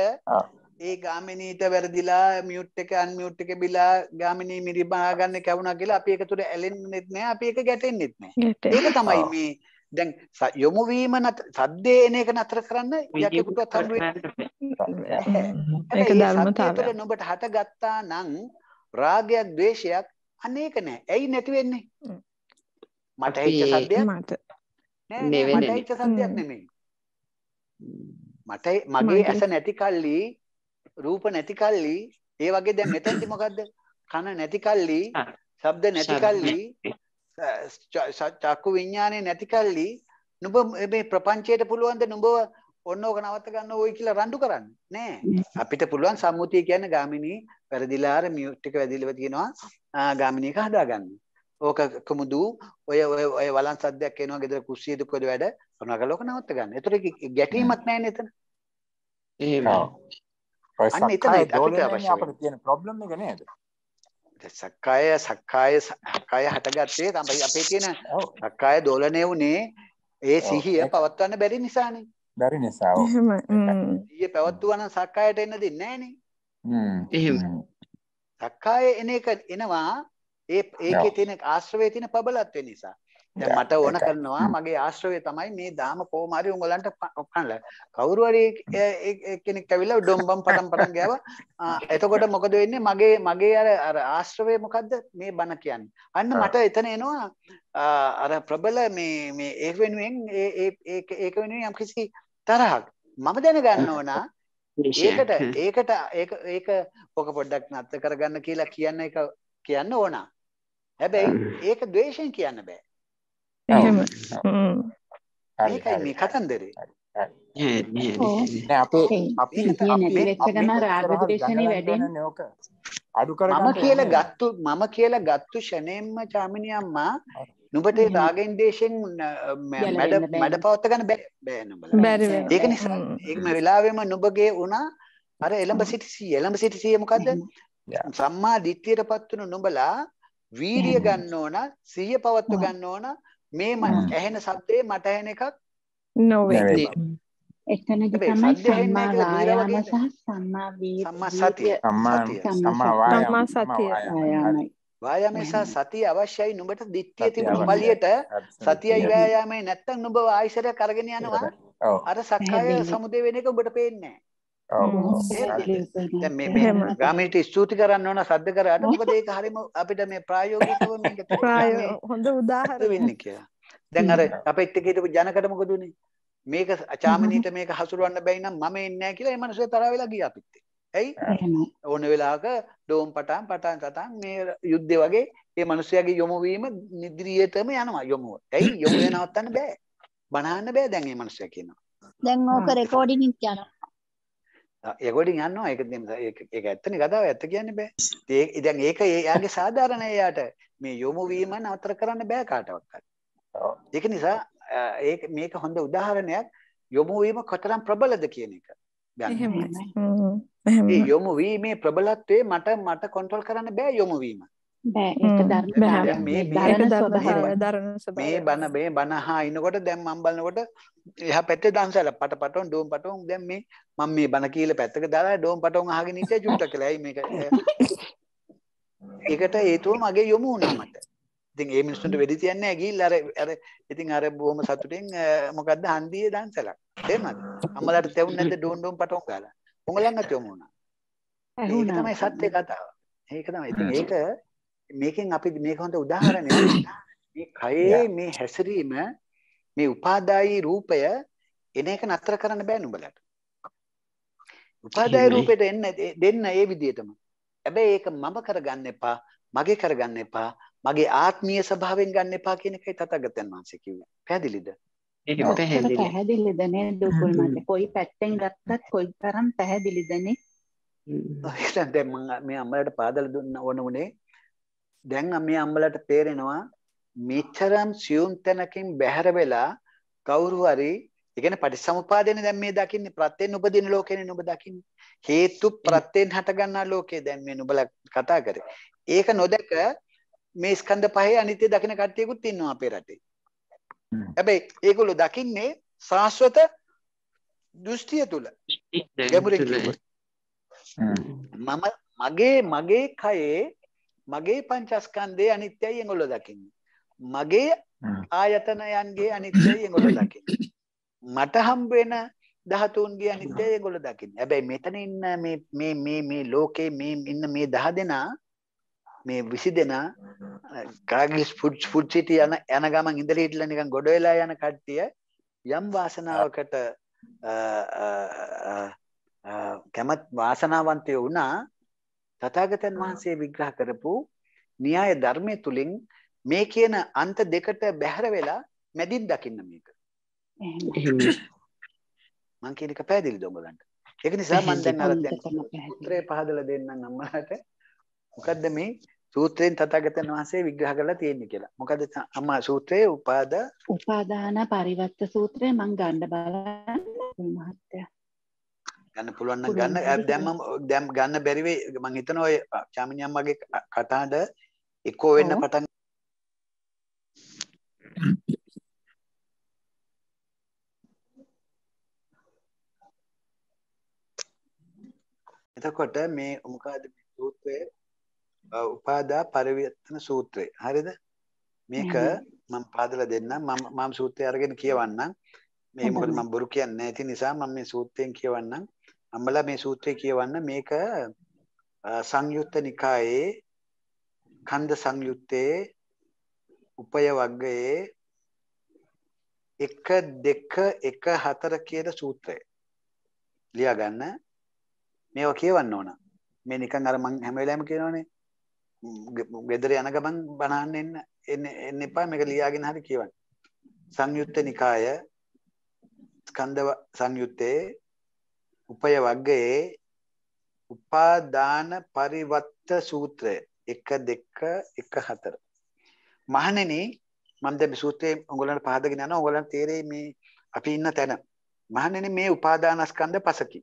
ඒ ගාමිනීට වැරදිලා මියුට් එක අන්මියුට් එක බිලා ගාමිනී මිරිබහා ගන්න කැවුණා කියලා අපි ඒක තුර ඇලෙන්නෙත් නෑ අපි ඒක ගැටෙන්නෙත් නෑ ඒක තමයි මේ දැන් යොමු වීම සද්දේ එන එක නතර කරන්න යකෙකුටවත් හම්බ වෙන්නේ ඒක ධර්මතාවය නුඹට හටගත්තා නම් රාගයක් ද්වේෂයක් අනේක නෑ ඇයි නැති වෙන්නේ මට හිච්ච සද්දයක් මට නෑ මට හිච්ච සද්දයක් නෙමෙයි මට මගේ ඇස නැති කල්ලි රූප නැති කල්ලි ඒ වගේ දැන් මෙතනදි මොකද්ද? කන නැති කල්ලි, ශබ්ද නැති කල්ලි, චක්කු විඥානේ නැති කල්ලි නුඹ මේ ප්‍රපංචයට පුළුවන් ද නුඹව ඔන්න ඕක නවත්ත ගන්න ඕයි කියලා රණ්ඩු කරන්න නෑ අපිට පුළුවන් සම්මුතිය කියන්නේ ගාමිනී වැරදිලා අර මියුට් එක වැදිලා තියෙනවා ගාමිනී එක හදාගන්න ඕක කොමුදු ඔය ඔය ඔය වලන් සද්දයක් එනවා ගෙදර කුස්සිය දුකද වැඩ කරනවා කියලා ඕක නවත්ත ගන්න. ඒතර ගැටීමක් නෑනේ එතන. එහෙම. අන්න එතන අපිට අවශ්‍ය අපිට තියෙන ප්‍රොබ්ලම් එක නේද සක්කාය සක්කාය සක්කාය හටගත්තේ තමයි අපේ තියෙන සක්කාය දෝලණය වුණේ ඒ සිහිය පවත්වන්න බැරි නිසානේ. බැරි නිසා. එහෙම. ඊය පැවතුවා නම් සක්කායට එන්න දෙන්නේ නැහනේ. හ්ම්. එහෙම. සක්කාය එන එක එනවා ඒ ඒකේ තියෙන ආශ්‍රවයේ තියෙන ප්‍රබලත්වය නිසා. දැන් මට ඕන කරනවා hmm. මගේ ආශ්‍රවය තමයි මේ ධාම කොහොම හරි උඹලන්ට කන්න කවුරු හරි කෙනෙක් ඇවිල්ලා ඩොම්බම් පටන් පටන් ගෑව එතකොට මොකද වෙන්නේ මගේ මගේ අර අර ආශ්‍රවය මොකද්ද මේ බණ කියන්නේ අන්න ah. මට එතන එනවා අර ප්‍රබල මේ මේ ඒ වෙනුවෙන් ඒ ඒක වෙනුවෙන් යම්කිසි තරහක් මම දැනගන්න ඕන ඒකට ඒකට ඒක ඒක ඔක පොඩ්ඩක් නතර කරගන්න කියලා කියන එක කියන්න ඕන හැබැයි hmm. ඒක ද්වේෂයෙන් කියන්න බෑ එහෙම ඒකයි මේ කතන්දරේ මම කියල ගත්තු මම කියල ගත්තු ෂනයෙන්ම චාමිණි අම්මා නුබට රාගෙන් දේශෙන් මැඩ මැඩ පවත්ත ගන බෑ ඒක නිසා ඒම වෙලාවෙම නුබගේ වුණා අර එළඹ සිටිසි එළඹ සිටිසියමකක්ද සම්මා දිත්්‍යයට පත්වනු නුබලා වීරිය ගන්න ඕන සීය පවත්ව ගන්න ඕන මේ මම ඇහෙන සද්දේ මට ඇහෙන එකක් නොවේ. එතනදි තමයි සම්මා වායාම සහ සම්මා වීර්ය සම්මා සතිය සම්මා වායාම සම්මා වායාමය සහ සතිය අවශ්‍යයි නුඹට දිට්ඨිය තිබුණු පළියට සතියයි වෑයාමයි නැත්තම් නුඹ ආයිසරයක් අරගෙන යනවා අර සක්කාය සමුදේ වෙන එක උඹට පේන්නේ නැහැ ගමට ස්තුති කරන්න ඕන සද්ද කරන්න මොකද ඒක හරිම අපිට මේ ප්‍රායෝගිකව මේක හොඳ උදාහරණ වෙන්නේ කියලා. දැන් අර අපිට හිටපු ජනකට මොකද උනේ? මේක අචාමනීට මේක හසුරවන්න බැයි නම් මම එන්නේ නැහැ කියලා ඒ මනුස්සයා තරහ වෙලා ගියා අපිත්. ඇයි? ඕන වෙලාවක ඩෝම් පටන් පටන් සටන් මේ යුද්ධේ වගේ ඒ මනුස්සයාගේ යොමු වීම නිදිරියටම යනවා යොමුව. ඇයි? යොමු වෙනවත්තන්න බෑ. බනහන්න බෑ දැන් මේ මනුස්සයා කියනවා. දැන් ඕක රෙකෝඩින් යනවා. ඒගොඩින් යන්නවා ඒක ඒක ඇත්තනේ කතාව ඇත්ත කියන්න බෑ දැන් ඒක එයාගේ සාධාරණ එයාට මේ යොමු වීම නතර කරන්න බෑ කාටවත් ඒක නිසා ඒක මේක හොඳ උදාහරණයක් යොමු වීම කොතරම් ප්‍රබලද කියන එක දැන් යොමු වීමේ ප්‍රබලත්වයේ මට මට කන්ට්‍රෝල් කරන්න බෑ යොමු වීම බෑ ඒක ධර්ම දැන් මේ මේ බන මේ බනහා ඉනකොට දැන් මම බලනකොට එහා පැත්තේ දන්සල පට පටොන් ඩෝම් පටොන් දැන් මේ මම මේ බන කීල පැත්තක දාලා ඩෝම් පටොන් අහගෙන ඉච්චා චුට්ටක් කියලා. ඇයි මේක? ඒකට හේතුව මගේ යොමු වුණා මට. ඉතින් ඒ මිනිස්සුන්ට වෙඩි තියන්නේ නැහැ ගිහිල්ලා අර අර ඉතින් අර බොහොම සතුටින් මොකද්ද හන්දියේ දන්සලක්. තේරුණාද? අම්මලාට තැවුන්නේ නැද්ද ඩෝම් ඩෝම් පටොන් ගාලා. උඹලන්නත් යොමු වුණා. ඒක තමයි සත්‍ය කතාව. ඒක තමයි. ඉතින් ඒක මේකෙන් අපි මේක හොඳ උදාහරණයක්. මේ කයේ මේ හැසිරීම මේ උපාදායී රූපය එන එක නතර කරන්න බෑ නුඹලට. උපාදායී රූපයට එන්න දෙන්න ඒ විදිහටම. හැබැයි ඒක මම කරගන්න එපා, මගේ කරගන්න එපා, මගේ ආත්මීය ස්වභාවයෙන් ගන්න එපා කියන එකයි තථාගතයන් වහන්සේ කිව්වේ. පැහැදිලිද? ඒක පැහැදිලි. පැහැදිලිද නේද උකුල් මන්ද? කොයි පැත්තෙන් ගත්තත් කොයි තරම් පැහැදිලිද නේ? දැන් මම මේ අම්මලාට පාදලා දුන්න ඕන උනේ දැන් මේ අම්මලට තේරෙනවා මෙච්චරම් සියුම් තැනකින් බැහැර වෙලා කවුරු හරි ඒ කියන්නේ පටිසමුපාදයෙන් දැන් මේ දකින්නේ ප්‍රත්‍යෙන් උපදින ලෝකේනේ නුඹ දකින්නේ හේතු ප්‍රත්‍යෙන් හටගන්නා ලෝකේ දැන් මේ නුඹලා කතා කරේ ඒක නොදක මේ ස්කන්ධ පහේ අනිත්‍ය දකින කට්ටියකුත් ඉන්නවා අපේ රටේ හැබැයි ඒගොල්ලෝ දකින්නේ සාස්වත දෘෂ්ටිය තුල ගැඹුරින් මම මගේ මගේ කයේ මගේ පංචස්කන්දේ අනිත්‍යයි එගොල්ල දකින්නේ. මගේ ආයතනයන්ගේ අනිත්‍යයි එගොල්ල දකින්නේ. මට හම්බ වෙන ධාතුන්ගේ අනිත්‍යය ඒගොල්ලෝ දකින්න. හැබැයි මෙතන ඉන්න මේ මේ මේ මේ ලෝකේ මේ ඉන්න මේ 10 දෙනා මේ 20 දෙනා කාගේ ෆුඩ් ෆුඩ් සිටි යන යන ගමන් ඉඳලා හිටලා නිකන් ගොඩ වෙලා යන කට්ටිය යම් වාසනාවකට කැමත් වාසනාවන්තය වුණා තථාගතයන් වහන්සේ විග්‍රහ කරපු න්‍යාය ධර්මයේ තුලින් මේ කියන අන්ත දෙකට බැහැර වෙලා මැදින් දකින්න මේක. මං කියන එක පැහැදිලිද ඔයගලන්ට? ඒක නිසා මම දැන් අර දැන් සූත්‍රය පහදලා දෙන්නම් අම්මලාට. මොකද්ද මේ සූත්‍රයෙන් තථාගතයන් වහන්සේ විග්‍රහ කරලා තියෙන්නේ කියලා. මොකද අම්මා සූත්‍රයේ උපාද උපාදාන පරිවර්ත සූත්‍රය මං ගන්න බලන්න මහත්තයා. ගන්න පුළුවන් නම් ගන්න දැන් මම දැන් ගන්න බැරි වෙයි මම හිතනවා ඔය චාමිනියම් වගේ කතාඩ එකෝ වෙන්න පටන් එතකොට මේ මොකද මේ සූත්‍රය උපාදා පරිවර්තන සූත්‍රය හරිද මේක මම පාදලා දෙන්නම් මම මම සූත්‍රය අරගෙන කියවන්නම් මේ මොකද මම බොරු කියන්නේ නැහැ. ඉතින් නිසා මම මේ සූත්‍රයෙන් කියවන්නම්. අම්මලා මේ සූත්‍රය කියවන්න මේක සංයුත්ත නිකායේ කන්ද සංයුත්තේ උපය වග්ගයේ 1 2 1 4 කියන සූත්‍රය. ලියා ගන්න. මේවා කියවන්න ඕන. මේ නිකන් අර මං හැම වෙලාවෙම කියනවනේ. ගෙදර යන ගමන් බනහන්න එන්න එන්න එපා මේක ලියාගෙන හරි කියවන්න. සංයුත්ත නිකාය ස්කන්ධ සංයුත්තේ උපය වග්ගයේ උපාදාන පරිවත්ත සූත්‍රය 1 2 1 4 මහණෙනි මම දැන් සූත්‍රයේ ඔයගොල්ලන්ට පහදගෙන යනවා ඔයගොල්ලන්ට තේරෙයි මේ අපි ඉන්න තැන මහණෙනි මේ උපාදානස්කන්ධ පසකි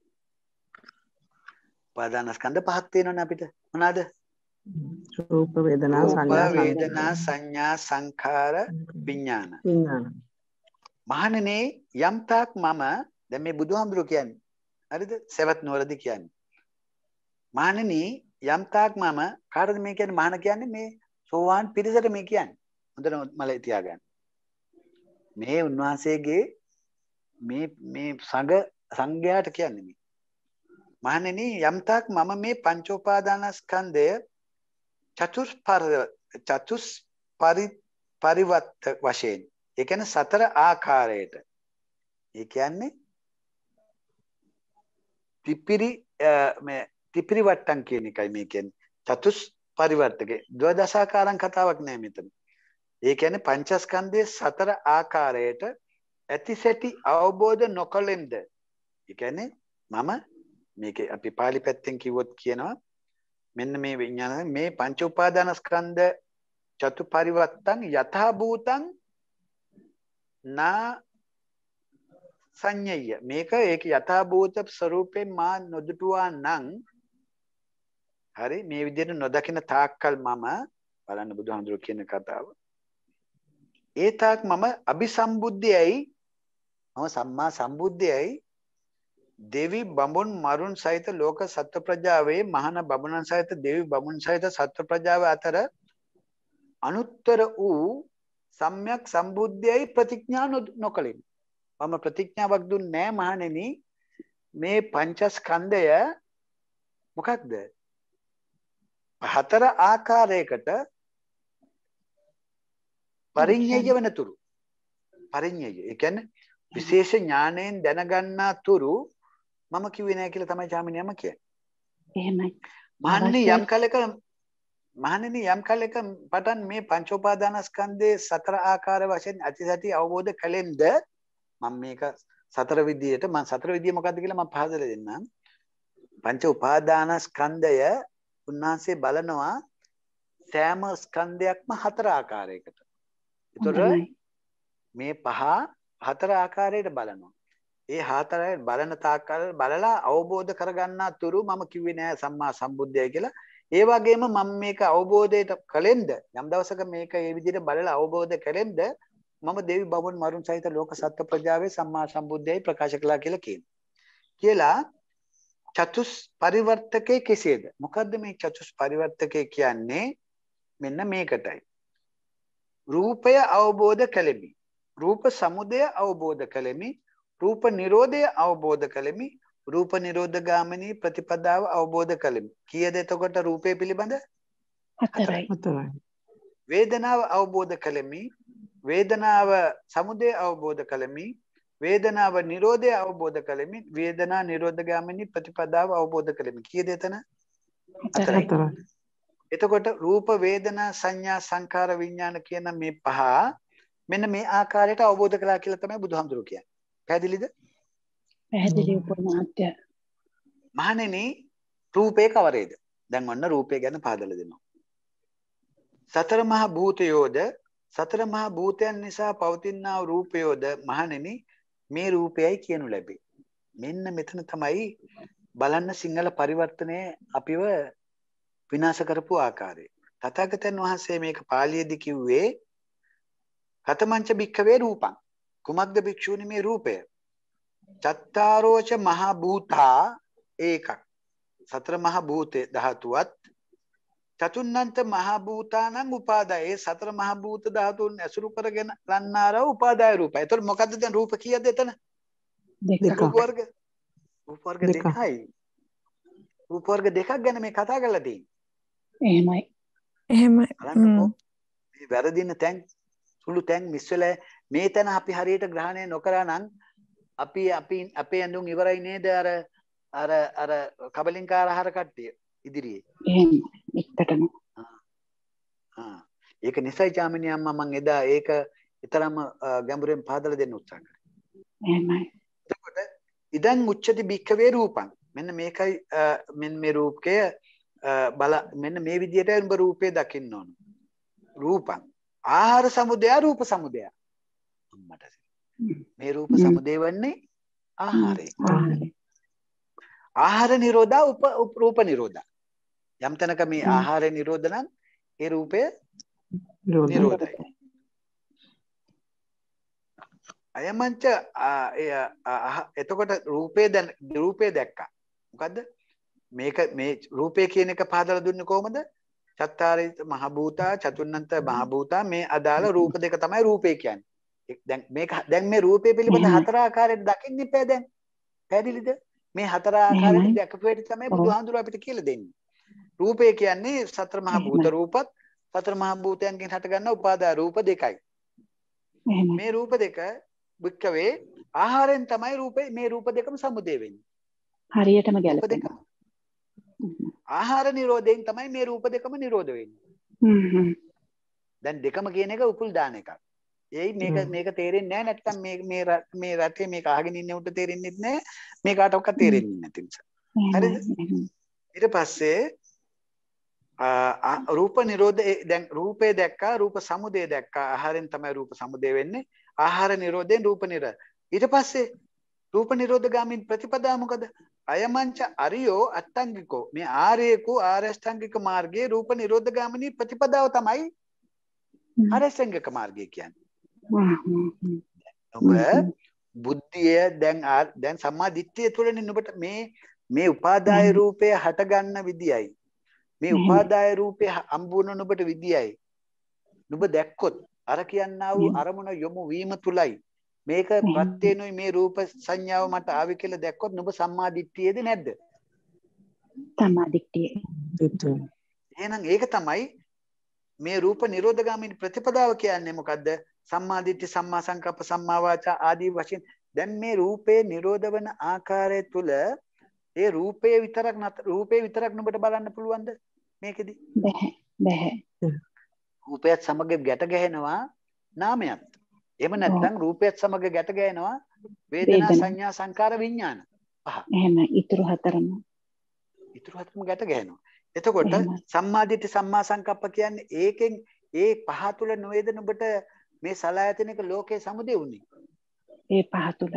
උපාදානස්කන්ධ පහක් තියෙනවනේ අපිට මොනවාද රූප වේදනා සංඥා සංඛාර විඥාන මහණනේ යම් තාක් මම දැන් මේ බුදුහාමුදුරු කියන්නේ හරිද? සවැත් නුවරද කියන්නේ. මහණනි යම් තාක් මම කාටද මේ කියන්නේ මහණ කියන්නේ මේ සෝවාන් පිරිසට මේ කියන්නේ. හොඳට මලේ තියාගන්න. මේ උන්වහන්සේගේ මේ මේ සංඝ සංඝයාට කියන්නේ මේ. මහණනි යම් තාක් මම මේ පංචෝපාදානස්කන්ධය චතුස්පර චතුස් පරි පරිවත්ත වශයෙන් ඒ කියන්නේ සතර ආකාරයට. ඒ කියන්නේ පිපිරි මේ පිපිරි වට්ටම් කියන එකයි මේ කියන්නේ. චතුස් පරිවර්තකේ ද්වදසාකාරම් කතාවක් නෑ මෙතන. ඒ කියන්නේ පංචස්කන්ධයේ සතර ආකාරයට ඇතිසැටි අවබෝධ නොකළෙන්ද. ඒ කියන්නේ මම මේක අපි පාලි පැත්තෙන් කිව්වොත් කියනවා මෙන්න මේ විඥාන මේ පංච උපාදානස්කන්ධ චතු පරිවත්තං යථා භූතං නා සංඥය මේක ඒක යථාභූත ස්වરૂපයෙන් මා නොදුටුවා නම් හරි මේ විදිහට නොදකින තාක්කල් මම බලන්න බුදුහාමුදුරුවෝ කියන කතාව ඒ තාක් මම අபிසම්බුද්ධයයි මම සම්මා සම්බුද්ධයයි දෙවි බඹුන් මරුන් සහිත ලෝක සත්ව ප්‍රජාවේ මහාන බඹුණන් සහිත දෙවි බඹුන් සහිත සත්ව ප්‍රජාව අතර අනුත්තර වූ සම්්‍යක් සම්බුද්ධියයි ප්‍රතිඥා නොකලින් මම ප්‍රතිඥාවක් දුන්නේ නැහැ මහණෙනි මේ පංචස්කන්ධය මොකක්ද හතර ආකාරයකට පරිඤ්ඤය වෙනතුරු පරිඤ්ඤය ඒ කියන්නේ විශේෂ ඥාණයෙන් දැනගන්නා තුරු මම කිව්වේ නැහැ කියලා තමයි ජාමිනියම කියන්නේ එහෙමයි මහන්නේ යම් කලක මහණෙනි යම් කලෙක පටන් මේ පංචෝපාදානස්කන්ධයේ සතර ආකාර වශයෙන් ඇතිසැටි අවබෝධ කලෙන්ද මම මේක සතර විදියට මම සතර විදිය මොකද්ද කියලා මම පහදලා දෙන්නම් පංච උපාදානස්කන්ධය උන්වහන්සේ බලනවා සෑම ස්කන්ධයක්ම හතර ආකාරයකට. ඒතොර මේ පහ හතර ආකාරයට බලනවා. ඒ හතරේ බලන තාක්කල් බලලා අවබෝධ කරගන්නා තුරු මම කිව්වේ නෑ සම්මා සම්බුද්ධය කියලා ඒ වගේම මම මේක අවබෝධයට කලෙන්ද යම් දවසක මේක ඒ විදිහට බලලා අවබෝධ කලෙන්ද මම දෙවි බඹුන් මරුන් සහිත ලෝක සත්ත්ව ප්‍රජාවේ සම්මා සම්බුද්ධයයි ප්‍රකාශ කළා කියලා කියනවා. කියලා චතුස් පරිවර්තකේ කෙසේද? මොකද්ද මේ චතුස් පරිවර්තකේ කියන්නේ? මෙන්න මේකටයි. රූපය අවබෝධ කළෙමි. රූප සමුදය අවබෝධ කළෙමි. රූප නිරෝධය අවබෝධ කළෙමි. රූප නිරෝධ ගාමිනී ප්‍රතිපදාව අවබෝධ කළෙමු. කීයද එතකොට රූපය පිළිබඳ? හතරයි. වේදනාව අවබෝධ කළෙමි. වේදනාව සමුදය අවබෝධ කළෙමි. වේදනාව නිරෝධය අවබෝධ කළෙමි. වේදනා නිරෝධ ගාමිනී ප්‍රතිපදාව අවබෝධ කළෙමි. කීයද එතන? හතරයි. එතකොට රූප වේදනා සංඥා සංකාර විඥාන කියන මේ පහ මෙන්න මේ ආකාරයට අවබෝධ කළා කියලා තමයි බුදුහාමුදුරුවෝ කියන්නේ. පැහැදිලිද? පැහැදිලි උපමාත්‍ය. මහණෙනි රූපේ කවරේද? දැන් ඔන්න රූපය ගැන පාදල දෙනවා. සතර මහා භූතයෝද සතර මහා භූතයන් නිසා පවතිනා රූපයෝද මහණෙනි මේ රූපයයි කියනු ලැබේ. මෙන්න මෙතන තමයි බලන්න සිංහල පරිවර්තනය අපිව විනාශ කරපු ආකාරය. තථාගතයන් වහන්සේ මේක පාලියේදී කිව්වේ කතමංච භික්ඛවේ රූපං කුමක්ද භික්ෂූනි මේ රූපය චත්තාරෝච මහා භූතා ඒකක් සතර මහා භූතේ ධාතුවත් චතුන්නන්ත මහා භූතානං උපාදායේ සතර මහා භූත ධාතුන් ඇසුරු කරගෙන ලන්නාර උපාදාය රූපය. ඒතකොට මොකද්ද දැන් රූප කීයද එතන? දෙකක්. රූප වර්ග. රූප වර්ග දෙකයි. රූප වර්ග දෙකක් ගැන මේ කතා කරලා තියෙන්නේ. එහෙමයි. එහෙමයි. මේ වැරදින තැන් සුළු තැන් මිස් වෙලා මේ තැන අපි හරියට ග්‍රහණය නොකරා නම් අපි අපි අපේ ඇඳුම් ඉවරයි නේද අර අර අර කබලින්කාර ආහාර කට්ටිය ඉදිරියේ. එහෙම එක්කටම. ආ. ඒක නිසයි චාමිනී අම්මා මම එදා ඒක ඊතරම් ගැඹුරෙන් පහදලා දෙන්න උත්සාහ කරා. එහෙමයි. එතකොට ඉදන් උච්චති භික්ඛවේ රූපං. මෙන්න මේකයි මෙන්න මේ රූපකය බල මෙන්න මේ විදිහට උඹ රූපේ දකින්න ඕන. රූපං. ආහාර සමුදය රූප සමුදය. අම්මට මේ රූප සමුදේ වන්නේ ආහාරයෙන්. ආහාර නිරෝධා උප රූප නිරෝධා. යම් තැනක මේ ආහාර නිරෝධ නම් ඒ රූපය නිරෝධයි. අයමංච එතකොට රූපේ දැන් රූපේ දැක්කා. මොකද්ද? මේක මේ රූපේ කියන එක පහදලා දුන්නේ කොහොමද? චත්තාරිත මහ භූතා චතුන්නන්ත මහ භූතා මේ අදාළ රූප දෙක තමයි රූපේ කියන්නේ. දැන් මේක දැන් මේ රූපය පිළිබඳ හතර ආකාරයට දකින්න එපා දැන්. පැහැදිලිද? මේ හතර ආකාරයට දැකපු හැටි තමයි බුදුහාඳුර අපිට කියලා දෙන්නේ. රූපය කියන්නේ සතර මහා භූත රූපත් සතර මහා භූතයන්ගෙන් හටගන්නා උපාදා රූප දෙකයි. මේ රූප දෙක භික්කවේ ආහාරයෙන් තමයි රූපේ මේ රූප දෙකම සමුදේ වෙන්නේ. හරියටම ගැලපෙනවා. ආහාර නිරෝධයෙන් තමයි මේ රූප දෙකම නිරෝධ වෙන්නේ. දැන් දෙකම කියන එක උපුල් දාන එකක්. ඒයි මේක මේක තේරෙන්නේ නැහැ නැත්නම් මේ මේ මේ රටේ මේක අහගෙන ඉන්න උට තේරෙන්නේත් නැහැ මේකට ඔක්ක තේරෙන්නේ නැති නිසා හරිද ඊට පස්සේ රූප නිරෝධය දැන් රූපේ දැක්කා රූප සමුදය දැක්කා ආහාරෙන් තමයි රූප සමුදය වෙන්නේ ආහාර නිරෝධයෙන් රූප නිර ඊට පස්සේ රූප නිරෝධ ගාමින් ප්‍රතිපදා මොකද අයමංච අරියෝ අට්ටංගිකෝ මේ ආර්යකෝ ආරෂ්ඨංගික මාර්ගයේ රූප නිරෝධ ගාමිනී ප්‍රතිපදාව තමයි ආරෂ්ඨංගික මාර්ගය කියන්නේ ඔබ බුද්ධිය දැන් දැන් සම්මා දිට්ඨිය තුළනේ ඔබට මේ මේ උපාදාය රූපය හට ගන්න විදියයි මේ උපාදාය රූපය හම්බුන ඔබට විදියයි ඔබ දැක්කොත් අර කියන්නා වූ අරමුණ යොමු වීම තුලයි මේක ප්‍රත්‍යනොයි මේ රූප සංඥාව මට ආවේ කියලා දැක්කොත් ඔබ සම්මා දිට්ඨියේද නැද්ද සම්මා දිට්ඨිය එහෙනම් ඒක තමයි මේ රූප නිරෝධගාමී ප්‍රතිපදාව කියන්නේ මොකද්ද සම්මා දිට්ඨි සම්මා සංකප්ප සම්මා වාචා ආදී වශයෙන් දැන් මේ රූපේ නිරෝධ වන ආකාරය තුල ඒ රූපේ විතරක් රූපේ විතරක් නුඹට බලන්න පුළුවන්ද මේකෙදි බෑ බෑ රූපයත් සමග ගැට ගැහෙනවා නාමයත් එහෙම නැත්නම් රූපයත් සමග ගැට ගැහෙනවා වේදනා සංඥා සංකාර විඥාන පහ එහෙම ඊතුරු හතරම ඊතුරු හතරම ගැට ගැහෙනවා එතකොට සම්මාදිට්ඨි සම්මා සංකප්ප කියන්නේ ඒකෙන් ඒ පහ තුල නොවේද නුඹට මේ සලායතනික ලෝකයේ සමුදේ උනේ. ඒ පහ තුල.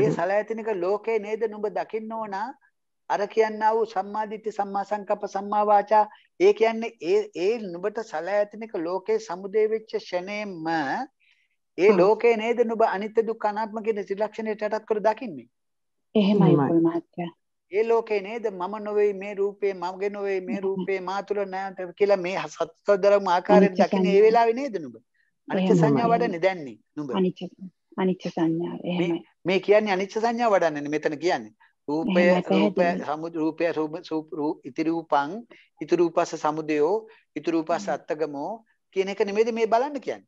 මේ සලායතනික ලෝකේ නේද නුඹ දකින්න ඕන අර කියන්නා වූ සම්මාදිට්ඨි සම්මා සංකප්ප සම්මා වාචා ඒ කියන්නේ ඒ ඒ නුඹට සලායතනික ලෝකේ සමුදේ වෙච්ච ෂණයෙන්ම ඒ ලෝකේ නේද නුඹ අනිත්‍ය දුක්ඛ අනාත්ම කියන ත්‍රිලක්ෂණයට යටත් කර දකින්නේ. එහෙමයි මහත්තයා. ඒ ලෝකේ නේද මම නොවේ මේ රූපේ මමගේ නොවේ මේ රූපේ මා තුල නැහැ කියලා මේ සත්‍යතරම ආකාරයෙන් දකින්නේ ඒ වෙලාවේ නේද නුඹ? අනිච්ච සංඥා වඩන්නේ දැන්නේ නුඹ. අනිච්ච අනිච්ච සංඥාව එහෙමයි. මේ කියන්නේ අනිච්ච සංඥා වඩන්නේ මෙතන කියන්නේ. රූපය රූපය සමුදය රූපය රූප ඉතිරි රූපං ඉතිරි රූපස සමුදයෝ ඉතිරි රූපස අත්තගමෝ කියන එක නෙමෙයිද මේ බලන්න කියන්නේ.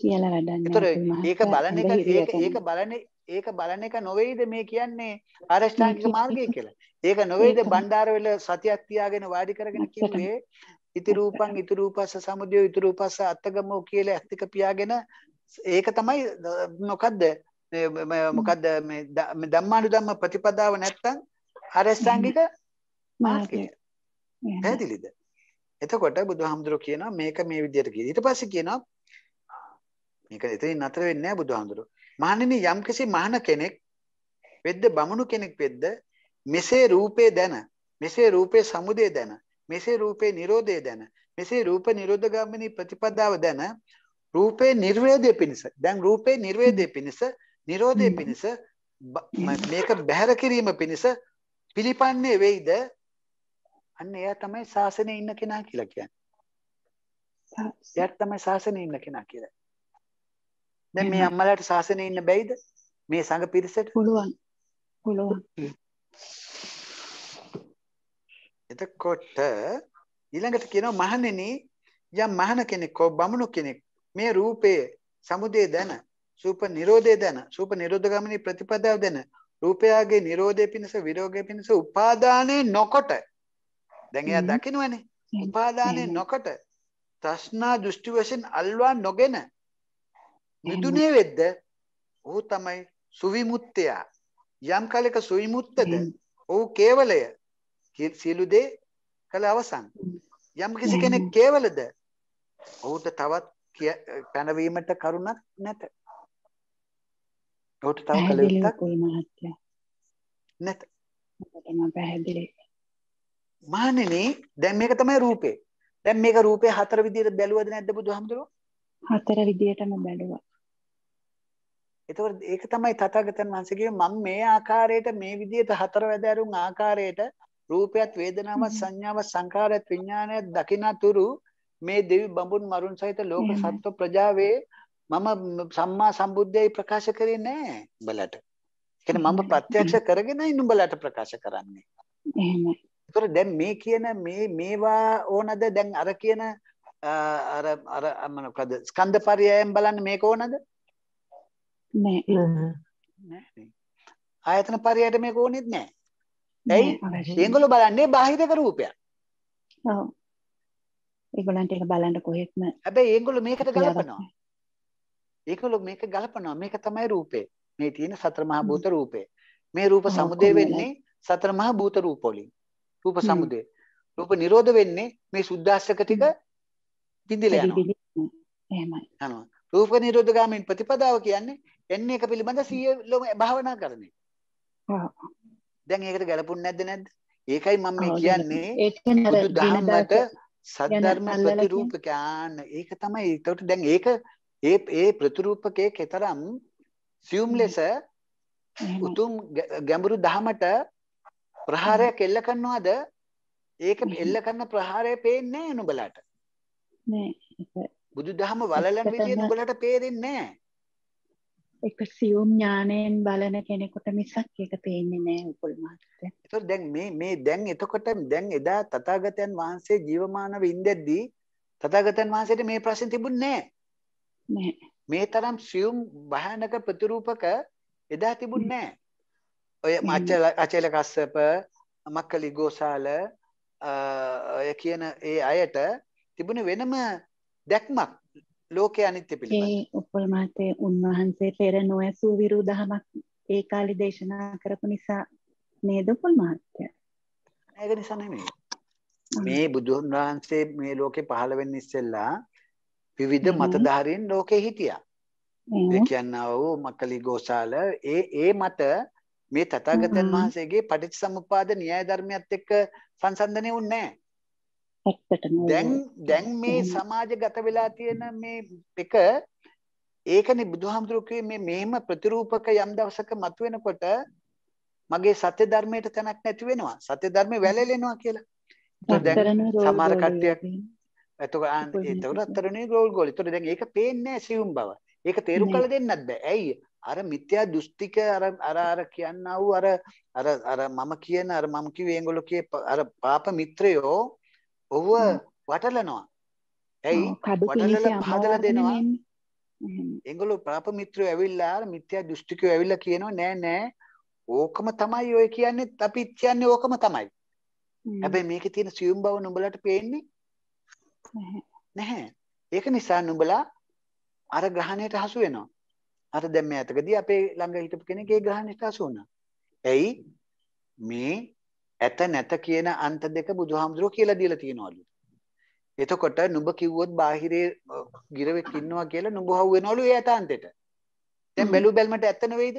කියලා වැඩන්නේ. ඒතර ඒක බලන එක ඒක ඒක බලන්නේ ඒක බලන එක නොවේද මේ කියන්නේ ආරෂ්ඨාංගික මාර්ගය කියලා. ඒක නොවේද බණ්ඩාරවෙල සතියක් තියාගෙන වාඩි කරගෙන කිව්වේ ඉති රූපං ඉති රූපස්ස සමුදය ඉති රූපස්ස අත්තගමෝ කියලා ඇස් දෙක පියාගෙන ඒක තමයි මොකද්ද මොකද්ද මේ ධම්මානුධම්ම ප්‍රතිපදාව නැත්තම් අරස්සංගික මාර්ගය පැහැදිලිද එතකොට බුදුහාමුදුරුවෝ කියනවා මේක මේ විදිහට කියලා ඊට පස්සේ කියනවා මේක එතනින් නතර වෙන්නේ නැහැ බුදුහාමුදුරුවෝ මහණෙනි යම්කිසි මහණ කෙනෙක් වෙද්ද බමුණු කෙනෙක් වෙද්ද මෙසේ රූපේ දැන මෙසේ රූපේ සමුදේ දැන මෙසේ රූපේ Nirodhe දැන මෙසේ රූප Nirodha ගාමිනී ප්‍රතිපදාව දැන රූපේ නිර්වේදය පිණිස දැන් රූපේ නිර්වේදය පිණිස Nirodhe පිණිස මේක බැහැර කිරීම පිණිස පිළිපන්නේ වෙයිද අන්න එයා තමයි ශාසනයේ ඉන්න කෙනා කියලා කියන්නේ එයාට තමයි ශාසනයේ ඉන්න කෙනා කියලා දැන් මේ අම්මලාට ශාසනයේ ඉන්න බැයිද මේ සංඝ පිරිසට පුළුවන් පුළුවන් එතකොට ඊළඟට කියනවා මහණෙනි යම් මහණ කෙනෙක් හෝ බමුණු කෙනෙක් මේ රූපයේ සමුදය දැන සූප නිරෝධය දැන සූප නිරෝධ ගමනේ ප්‍රතිපදාව දැන රූපයාගේ නිරෝධය පිණිස විරෝගය පිණිස උපාදානේ නොකොට දැන් එයා දකින්නවනේ උපාදානේ නොකොට තෘෂ්ණා දෘෂ්ටි වශයෙන් අල්වා නොගෙන මිදුනේ වෙද්ද ඔහු තමයි සුවිමුත්තයා යම් කාලයක සුවිමුත්තද ඔහු කේවලය සියලු දේ කළ අවසන්. යම් කිසි කෙනෙක් කේවලද ඔහුට තවත් පැනවීමට කරුණක් නැත. ඔහුට තව කළ යුත්තක් නැත. මානෙනි දැන් මේක තමයි රූපේ. දැන් මේක රූපේ හතර විදියට බැලුවද නැද්ද බුදුහාමුදුරුවෝ? හතර විදියටම බැලුවා. එතකොට ඒක තමයි තථාගතයන් වහන්සේ කිව්වේ මම මේ ආකාරයට මේ විදියට හතර වැදෑරුම් ආකාරයට රූපයත් වේදනාවත් සංඥාවත් සංකාරයත් විඥානයත් දකිනතුරු මේ දෙවි බඹුන් මරුන් සහිත ලෝක සත්ව ප්‍රජාවේ මම සම්මා සම්බුද්ධයයි ප්‍රකාශ කරේ නෑ උඹලට. කියන්නේ මම ප්‍රත්‍යක්ෂ කරගෙනයි උඹලට ප්‍රකාශ කරන්නේ. එහෙමයි. ඒතර දැන් මේ කියන මේ මේවා ඕනද දැන් අර කියන අර අර මොකද ස්කන්ධ පරයයන් බලන්න මේක ඕනද? නෑ. නෑ. ආයතන පරයයට මේක ඕනෙත් නෑ. ඇයි ඒගොල්ලෝ බලන්නේ බාහිරක රූපයක්. ඔව්. ඒගොල්ලන්ට ඒක බලන්න කොහෙත්ම හැබැයි ඒගොල්ලෝ මේකට ගලපනවා. ඒගොල්ලෝ මේක ගලපනවා. මේක තමයි රූපේ. මේ තියෙන සතර මහා භූත රූපේ. මේ රූප සමුදේ වෙන්නේ සතර මහා භූත රූප වලින්. රූප සමුදේ. රූප නිරෝධ වෙන්නේ මේ සුද්දාස්සක ටික දිඳිලා යනවා. එහෙමයි. හනවා. රූප නිරෝධ ගාමීන් ප්‍රතිපදාව කියන්නේ එන්නේ එක පිළිබඳ සියලුම භාවනා කරන්නේ. දැන් ඒකට ගැලපුන්නේ නැද්ද නැද්ද? ඒකයි මම මේ කියන්නේ බුදු දහමට සද්ධර්ම ප්‍රතිරූපක ආන්න ඒක තමයි ඒකට දැන් ඒක ඒ ඒ ප්‍රතිරූපකයේ කතරම් සියුම් ලෙස උතුම් ගැඹුරු දහමට ප්‍රහාරයක් එල්ල කරනවද ඒක එල්ල කරන ප්‍රහාරය පේන්නේ නැහැ නුඹලට නෑ බුදු දහම වලලන විදිය නුඹලට පේරෙන්නේ නැහැ එක සියුම් ඥානයෙන් බලන කෙනෙකුට මිසක් ඒක පේන්නේ නැහැ උපුල් මාත්‍රය. ඒතකොට දැන් මේ මේ දැන් එතකොට දැන් එදා තථාගතයන් වහන්සේ ජීවමානව ඉඳද්දී තථාගතයන් වහන්සේට මේ ප්‍රශ්නේ තිබුණේ නැහැ. මේ තරම් සියුම් භයානක ප්‍රතිරූපක එදා තිබුණේ ඔය අචල අචල කස්සප මක්කලි ගෝසාල ඔය කියන ඒ අයට තිබුණ වෙනම දැක්මක් ලෝකයේ අනිත්‍ය පිළිබඳ. ඒ උපමාතේ උන්වහන්සේ පෙර නොඇසූ විරුදහමක් ඒ කාලේ දේශනා කරපු නිසා නේද උපමාත්‍ය. ඒක නිසා නෙමෙයි. මේ බුදුන් වහන්සේ මේ ලෝකේ පහළ වෙන්න ඉස්සෙල්ලා විවිධ මතධාරීන් ලෝකේ හිටියා. ඒ කියනවා වූ මක්කලි ගෝසාල ඒ ඒ මත මේ තථාගතයන් වහන්සේගේ පටිච්චසමුප්පාද න්‍යාය ධර්මයත් එක්ක සංසන්දනේ වුණේ නැහැ. ඇත්තටම දැන් දැන් මේ සමාජගත වෙලා තියෙන මේ එක ඒකනේ බුදුහාමුදුරු කිව්වේ මේ මෙහෙම ප්‍රතිරූපක යම් දවසක මතුවෙනකොට මගේ සත්‍ය ධර්මයට තැනක් නැති වෙනවා සත්‍ය ධර්මේ වැළලෙනවා කියලා දැන් සමහර කට්ටියක් එතකොට ඒතකොට අතරනේ ගෝල් ගෝල්. ඒතකොට දැන් ඒක පේන්නේ නැහැ සියුම් බව. ඒක තේරුම් කරලා දෙන්නත් බෑ. ඇයි? අර මිත්‍යා දෘෂ්ටික අර අර අර කියන්නව අර අර අර මම කියන අර මම කිව්වේ ඒගොල්ලෝ කියේ අර පාප මිත්‍රයෝ ඔව්ව වටලනවා. ඇයි? වටලලා හදලා දෙනවා. එංගලෝ ප්‍රාප මිත්‍රයෝ ඇවිල්ලා මිත්‍යා දෘෂ්ටිකයෝ ඇවිල්ලා කියනවා නෑ නෑ ඕකම තමයි ඔය කියන්නේ අපි කියන්නේ ඕකම තමයි. හැබැයි මේකේ තියෙන සියුම් බව නුඹලට පේන්නේ නැහැ. ඒක නිසා නුඹලා අර ග්‍රහණයට හසු වෙනවා. අර දැන් මේ අතකදී අපේ ළඟ හිටපු කෙනෙක් ඒ ග්‍රහණයට හසු වුණා. ඇයි මේ ඇත නැත කියන අන්ත දෙක බුදුහාමුදුරුවෝ කියලා දීලා තියෙනවලු. එතකොට නුඹ කිව්වොත් බාහිරේ ගිරවෙක් ඉන්නවා කියලා නුඹ හවු වෙනවලු ඒ අතාන්තෙට. දැන් බැලු බැලමට ඇත්ත නෙවෙයිද?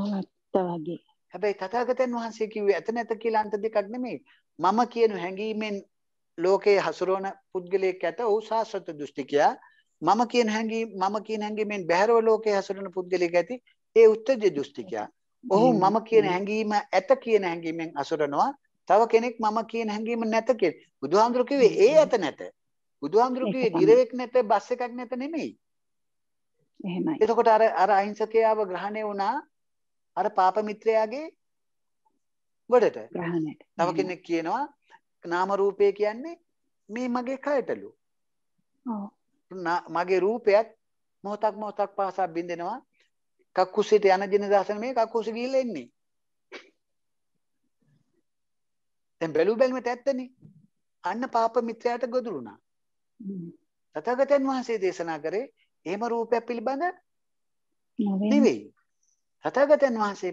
ඇත්ත වගේ. හැබැයි තථාගතයන් වහන්සේ කිව්වේ ඇත නැත කියලා අන්ත දෙකක් නෙමෙයි. මම කියන හැඟීමෙන් ලෝකේ හසුරවන පුද්ගලයෙක් ඇත ඔහු සාස්වත දෘෂ්ටිකයා. මම කියන හැඟීම මම කියන හැඟීමෙන් බැහැරව ලෝකේ හසුරවන පුද්ගලයෙක් ඇති ඒ උත්තජ දෘෂ්ටිකයා. ඔහු මම කියන හැඟීම ඇත කියන හැඟීමෙන් අසුරනවා. තව කෙනෙක් මම කියන හැඟීම නැත කියන. බුදුහාමුදුරු කිව්වේ ඒ ඇත නැත. බුදුහාමුදුරු කිව්වේ ගිරවෙක් නැත, බස් එකක් නැත නෙමෙයි. එහෙමයි. එතකොට අර අර අහිංසකයාව ග්‍රහණය වුණා අර පාප මිත්‍රයාගේ වඩට. ග්‍රහණයට. තව කෙනෙක් කියනවා නාම රූපය කියන්නේ මේ මගේ කයටලු. ඔව්. මගේ රූපයත් මොහොතක් මොහොතක් පාසා බින්දෙනවා කක්කුසිට යන ජෙනදාසන මේ කක්කුසි ගිහිල්ලා එන්නේ. දැන් බැලු බැලමට ඇත්තනේ. අන්න පාප මිත්‍රයාට ගොදුරුණා. තථාගතයන් වහන්සේ දේශනා කරේ එහෙම රූපය පිළිබඳ නෙවෙයි. තථාගතයන් වහන්සේ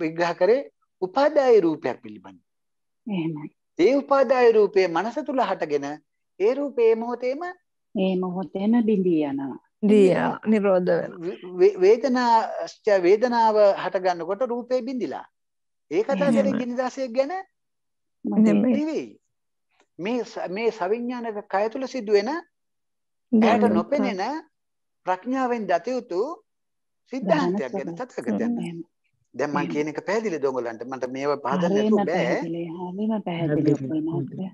විග්‍රහ කරේ උපාදාය රූපයක් පිළිබඳ. එහෙමයි. ඒ උපාදාය රූපේ මනස තුල හටගෙන ඒ රූපේ මොහොතේම ඒ මොහොතේම බිඳී යනවා. දියා නිරෝධ වෙනවා වේදනාශ්ච වේදනාව හට ගන්නකොට රූපේ බිඳිලා ඒ කතා කරේ ගිනිදාසයක් ගැන නෙමෙයි මේ මේ සවිඥානික කය තුල සිදුවෙන ඇයට නොපෙනෙන ප්‍රඥාවෙන් දත යුතු සිද්ධාන්තයක් ගැන තත්කගතයක් දැන් මම කියන එක පැහැදිලිද ඔයගලන්ට මට මේව පහදන්න නෑ හැමම පැහැදිලි වෙනවා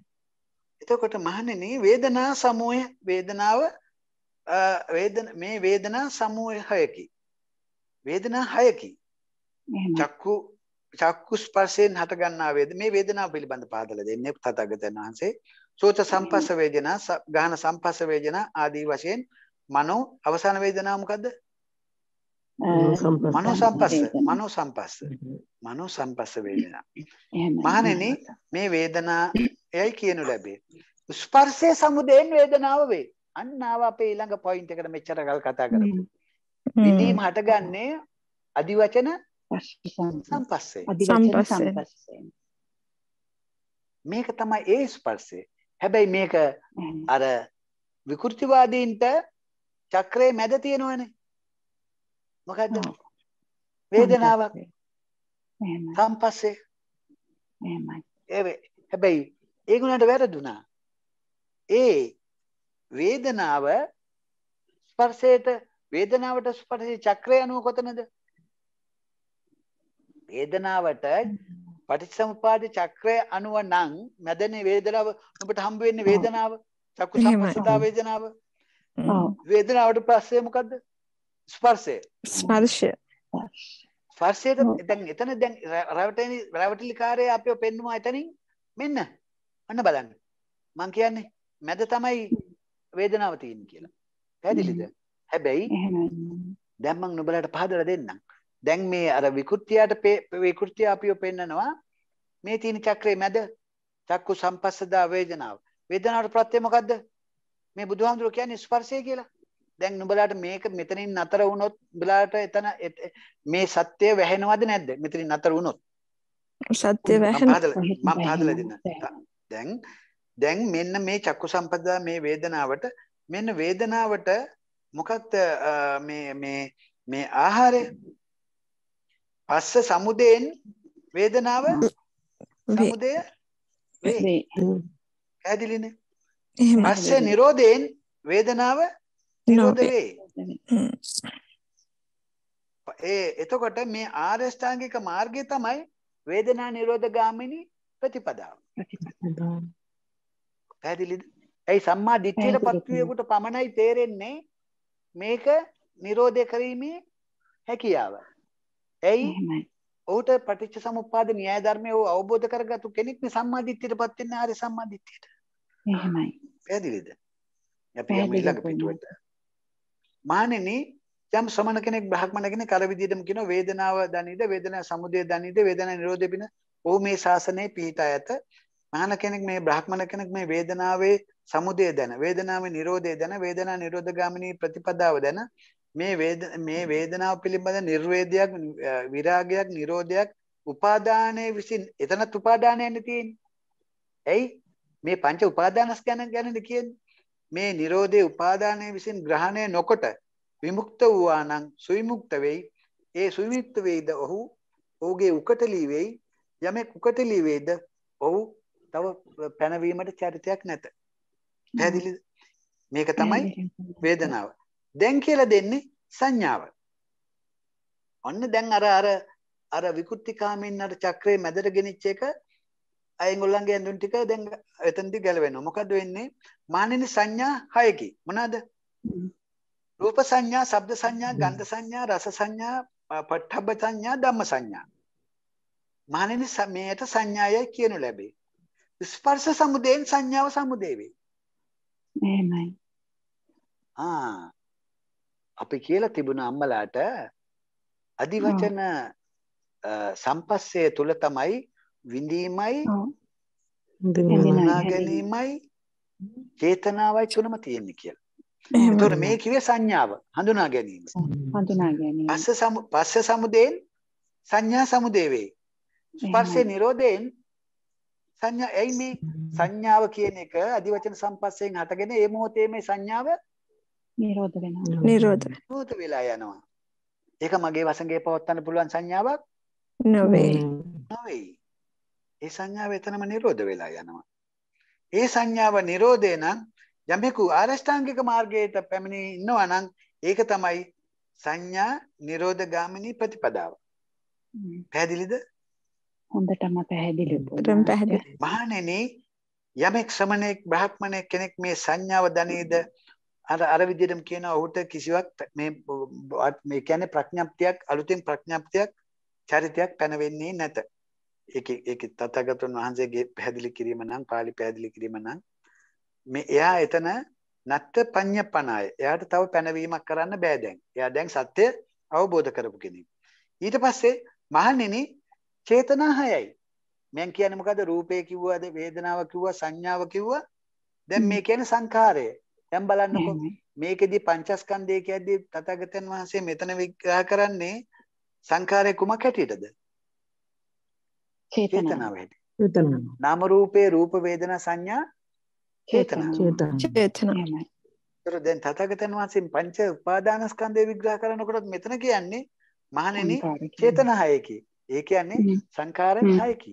එතකොට මහණෙනි වේදනා සමූහය වේදනාව මේ වේදනා සමූහයකි. වේදනා හයකි. චක්කු චක්කු ස්පර්ශයෙන් හටගන්නා වේද මේ වේදනාව පිළිබඳ පාදල දෙන්නේ තථාගතයන් වහන්සේ. සෝත සම්පස්ස වේදනා, ගාහන සම්පස්ස වේදනා ආදී වශයෙන් මනෝ අවසාන වේදනාව මොකද්ද? මනෝ සම්පස්ස මනෝ සම්පස්ස මනෝ සම්පස්ස වේදනා මහණෙනි මේ වේදනා එයි කියනු ලැබේ ස්පර්ශයේ සමුදයෙන් වේදනාව වේ අන්න ආව අපේ ඊළඟ පොයින්ට් එකට මෙච්චර කල් කතා කරපු. විඳීම හටගන්නේ අදිවචන සම්පස්සේ. සම්පස්සේ. මේක තමයි ඒ ස්පර්ශය. හැබැයි මේක අර විකෘතිවාදීන්ට චක්‍රේ මැද තියෙනවනේ. මොකද්ද? වේදනාවක්. සම්පස්සේ. එහෙමයි. හැබැයි ඒගොල්ලන්ට වැරදුනා. ඒ වේදනාව ස්පර්ශයට වේදනාවට ස්පර්ශී චක්‍රය අනුව කොතනද? වේදනාවට පටිච්චසමුපාද චක්‍රය අනුව නම් මැදනේ වේදනාව ඔබට හම්බ වෙන්නේ වේදනාව චක්කු සම්පස්සදා වේදනාව වේදනාවට පස්සේ මොකද්ද ස්පර්ශය ස්පර්ශය ස්පර්ශයට දැන් එතන දැන් රැවටෙන රැවටිලිකාරය අපිව පෙන්නවා එතනින් මෙන්න අන්න බලන්න මං කියන්නේ මැද තමයි වේදනාව තියෙන්නේ කියලා. පැහැදිලිද? හැබැයි දැන් මම නුඹලාට පහදලා දෙන්නම්. දැන් මේ අර විකෘතියට විකෘතිය අපිව පෙන්නනවා මේ තියෙන චක්‍රයේ මැද චක්කු සම්පස්සදා වේදනාව. වේදනාවට ප්‍රත්‍ය මොකද්ද? මේ බුදුහාමුදුරුවෝ කියන්නේ ස්පර්ශය කියලා. දැන් නුඹලාට මේක මෙතනින් නතර වුණොත් නුඹලාට එතන මේ සත්‍ය වැහෙනවද නැද්ද? මෙතනින් නතර වුණොත්. සත්‍ය වැහෙනවා. මම පහදලා දෙන්න. දැන් දැන් මෙන්න මේ චක්කු සම්පදා මේ වේදනාවට මෙන්න වේදනාවට මොකක්ද මේ මේ මේ ආහාරය පස්ස සමුදයෙන් වේදනාව සමුදය පැදිලිනේ පස්ස නිරෝධයෙන් වේදනාව නිරෝධ වේ ඒ එතකොට මේ ආරෂ්ඨාංගික මාර්ගය තමයි වේදනා නිරෝධ ගාමිනී ප්‍රතිපදාව ප්‍රතිපදාව පැහැදිලිද? ඇයි සම්මා දිට්ඨියටපත් වූයෙකුට පමණයි තේරෙන්නේ මේක නිරෝධය කිරීමේ හැකියාව. ඇයි? ඔහුට පටිච්ච සමුප්පාද න්‍යාය ධර්මය ඔහු අවබෝධ කරගත්තු කෙනෙක් මේ සම්මා දිට්ඨියටපත් වෙන්නේ ආරි සම්මා දිට්ඨියට. එහෙමයි. පැහැදිලිද? අපි යමු ඊළඟ පිටුවට. මානෙනි යම් ශ්‍රමණ කෙනෙක් බ්‍රහ්මණ කෙනෙක් අර විදිහටම කියන වේදනාව දනිද වේදනා සමුදය දනිද වේදනා නිරෝධය බින ඔහු මේ ශාසනයේ පිහිටා ඇත මහාන කෙනෙක් මේ බ්‍රහ්මණ කෙනෙක් මේ වේදනාවේ සමුදය දැන වේදනාවේ නිරෝධය දැන වේදනා නිරෝධගාමිනී ප්‍රතිපදාව දැන මේ වේද මේ වේදනාව පිළිබඳ නිර්වේදයක් විරාගයක් නිරෝධයක් උපාදානයේ විසින් එතනත් උපාදානයන්නේ තියෙන්නේ. ඇයි? මේ පංච උපාදානස්කන්ධ ගැනද කියන්නේ? මේ නිරෝධේ උපාදානයේ විසින් ග්‍රහණය නොකොට විමුක්ත වූවා නම් සුවිමුක්ත වෙයි. ඒ සුවිමුක්ත වෙයිද ඔහු ඔහුගේ උකටලී වෙයි. යමෙක් උකටලී වෙයිද ඔහු තව පැනවීමට චරිතයක් නැත. පැහැදිලිද? මේක තමයි වේදනාව. දැන් කියලා දෙන්නේ සංඥාව. ඔන්න දැන් අර අර අර විකෘතිකාමීන් අර චක්‍රයේ මැදට ගෙනිච්ච එක අයගොල්ලන්ගේ ඇඳුම් ටික දැන් එතනදි ගැලවෙනවා. මොකද වෙන්නේ? මානිනී සංඥා හයකි. මොනවාද? රූප සංඥා, ශබ්ද සංඥා, ගන්ධ සංඥා, රස සංඥා, ප ဋ බ්බ සංඥා, ධම්ම සංඥා. මානිනී මේයට සංඥායයි කියනු ලැබේ. ස්පර්ශ සමුදයෙන් සංඥාව සමුදේ වේ. එහෙමයි. ආ අපි කියලා තිබුණ අම්මලාට අදිවචන සම්පස්සේ තුල තමයි විඳීමයි හඳුනා ගැනීමයි චේතනාවයි තුනම තියෙන්නේ කියලා. එතකොට මේ කිව්වේ සංඥාව හඳුනා ගැනීම. හඳුනා ගැනීම. පස්ස සමු පස්ස සමුදයෙන් සංඥා සමුදේ වේ. ස්පර්ශේ නිරෝධයෙන් සංඥා ඇයි මේ සංඥාව කියන එක අදිවචන සම්පස්සයෙන් හටගෙන ඒ මොහොතේ මේ සංඥාව නිරෝධ වෙනවා නිරෝධ නිරෝධ වෙලා යනවා ඒක මගේ වසඟේ පවත්වන්න පුළුවන් සංඥාවක් නොවේ නොවේ ඒ සංඥාව එතනම නිරෝධ වෙලා යනවා ඒ සංඥාව නිරෝධේ නම් යමෙකු ආරෂ්ඨාංගික මාර්ගයට පැමිණි ඉන්නවා නම් ඒක තමයි සංඥා නිරෝධ ගාමිනී ප්‍රතිපදාව පැහැදිලිද හොඳටම පැහැදිලි බුදුන් පැහැදිලි. මහණෙනි යමෙක් සමණෙක් බ්‍රාහ්මණෙක් කෙනෙක් මේ සංඥාව දනේද අර අර විදිහටම කියන ඔහුට කිසිවක් මේ මේ කියන්නේ ප්‍රඥාප්තියක් අලුතෙන් ප්‍රඥාප්තියක් චරිතයක් පැන වෙන්නේ නැත. ඒක ඒක තථාගතයන් වහන්සේගේ පැහැදිලි කිරීම නම් පාලි පැහැදිලි කිරීම නම් මේ එයා එතන නත්ත පඤ්ඤපණාය. එයාට තව පැනවීමක් කරන්න බෑ දැන්. එයා දැන් සත්‍ය අවබෝධ කරපු කෙනෙක්. ඊට පස්සේ මහණෙනි චේතනා හයයි. මම කියන්නේ මොකද රූපය කිව්වද වේදනාව කිව්වා සංඥාව කිව්වා දැන් මේ කියන්නේ සංඛාරය. දැන් බලන්නකො මේකෙදි පංචස්කන්ධය කියද්දී තථාගතයන් වහන්සේ මෙතන විග්‍රහ කරන්නේ සංඛාරය කුමක් හැටියටද? චේතනාව හැටියට. චේතනාව. නාම රූපේ රූප වේදනා සංඥා චේතනාව. චේතනාවයි. ඒතර දැන් තථාගතයන් වහන්සේ පංච උපාදානස්කන්ධය විග්‍රහ කරනකොටත් මෙතන කියන්නේ මහණෙනි චේතනාවයි ඒ කියන්නේ සංඛාරයන් 6කි.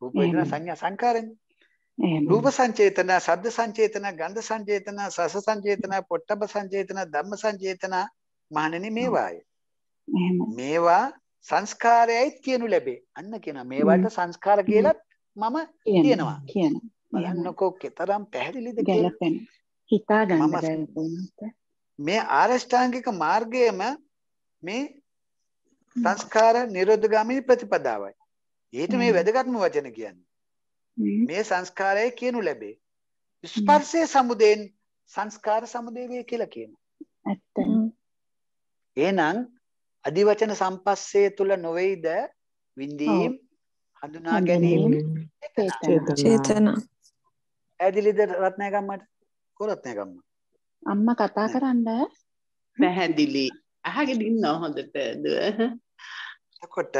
රූප වේදනා සංඥා සංඛාරයන්. රූප සංචේතන, ශබ්ද සංචේතන, ගන්ධ සංචේතන, රස සංචේතන, පොට්ටබ සංචේතන, ධම්ම සංචේතන මහණෙනි මේවායි. මේවා සංස්කාරයයි කියනු ලැබේ. අන්න කියන මේවට සංස්කාර කියලත් මම කියනවා. කියනවා. බලන්නකෝ කතරම් පැහැදිලිද කියලා. හිතා ගන්න මේ ආරෂ්ඨාංගික මාර්ගයේම මේ සංස්කාර නිරෝධගාමී ප්‍රතිපදාවයි. ඊට මේ වැදගත්ම වචන කියන්නේ. මේ සංස්කාරය කියනු ලැබේ. ස්පර්ශයේ සමුදයෙන් සංස්කාර සමුදය වේ කියලා කියනවා. ඇත්තම. එහෙනම් අදිවචන සම්පස්සේ තුල නොවේද විඳීම් හඳුනා ගැනීම චේතනා. ඇදිලිද රත්නගම්මට? කොරත්නගම්ම. අම්මා කතා කරන්න පැහැදිලි. අහගෙන ඉන්නවා හොඳටද? එතකොට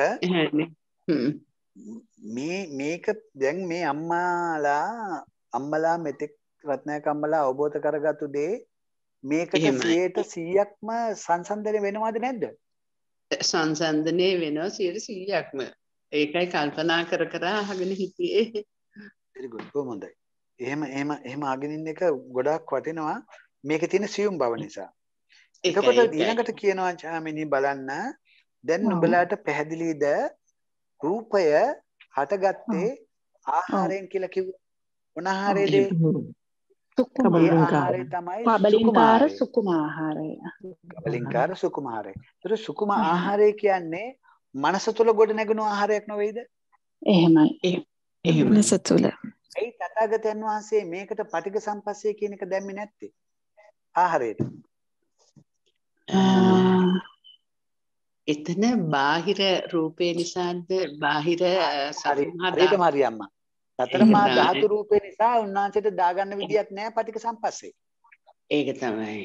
මේ මේක දැන් මේ අම්මාලා අම්මලා මෙතෙක් රත්නය කම්මලා අවබෝධ කරගත්තු දේ මේකට සියයට සීයක්ම සංසන්දනය වෙනවාද නැද්ද සංසන්ධනය වෙනවා සියට සීයක්ම ඒකයි කල්පනා කර කරා හගෙන හිටියේ හොඳයි එහෙම එම එහෙම අගෙනින් එක ගොඩක් වටිනවා මේක තියෙන සියුම් බව නිසා එතකොට ඊළඟට කියනවා චාමිනී බලන්න දැන් නුඹලාට පැහැදිලිද රූපය හටගත්තේ ආහාරයෙන් කියලා කිව්ව මොන ආහාරයේද සුකුමාහාරය තමයි කබලින්කාර සුකුමාහාරය කබලින්කාර සුකුමාහාරය ඒතර සුකුම ආහාරය කියන්නේ මනස තුල ගොඩ නැගුණු ආහාරයක් නොවේද එහෙමයි එහෙම මනස තුල ඒ තථාගතයන් වහන්සේ මේකට පටික සම්පස්සේ කියන එක දැම්මේ නැත්තේ ආහාරයට එතන බාහිර රූපය නිසාද බාහිර සරිහට මරියම්ම සතර මා ධාතු රූපය නිසා උන්වහන්සේට දාගන්න විදියක් නෑ පටික සම්පස්සේ ඒක තමයි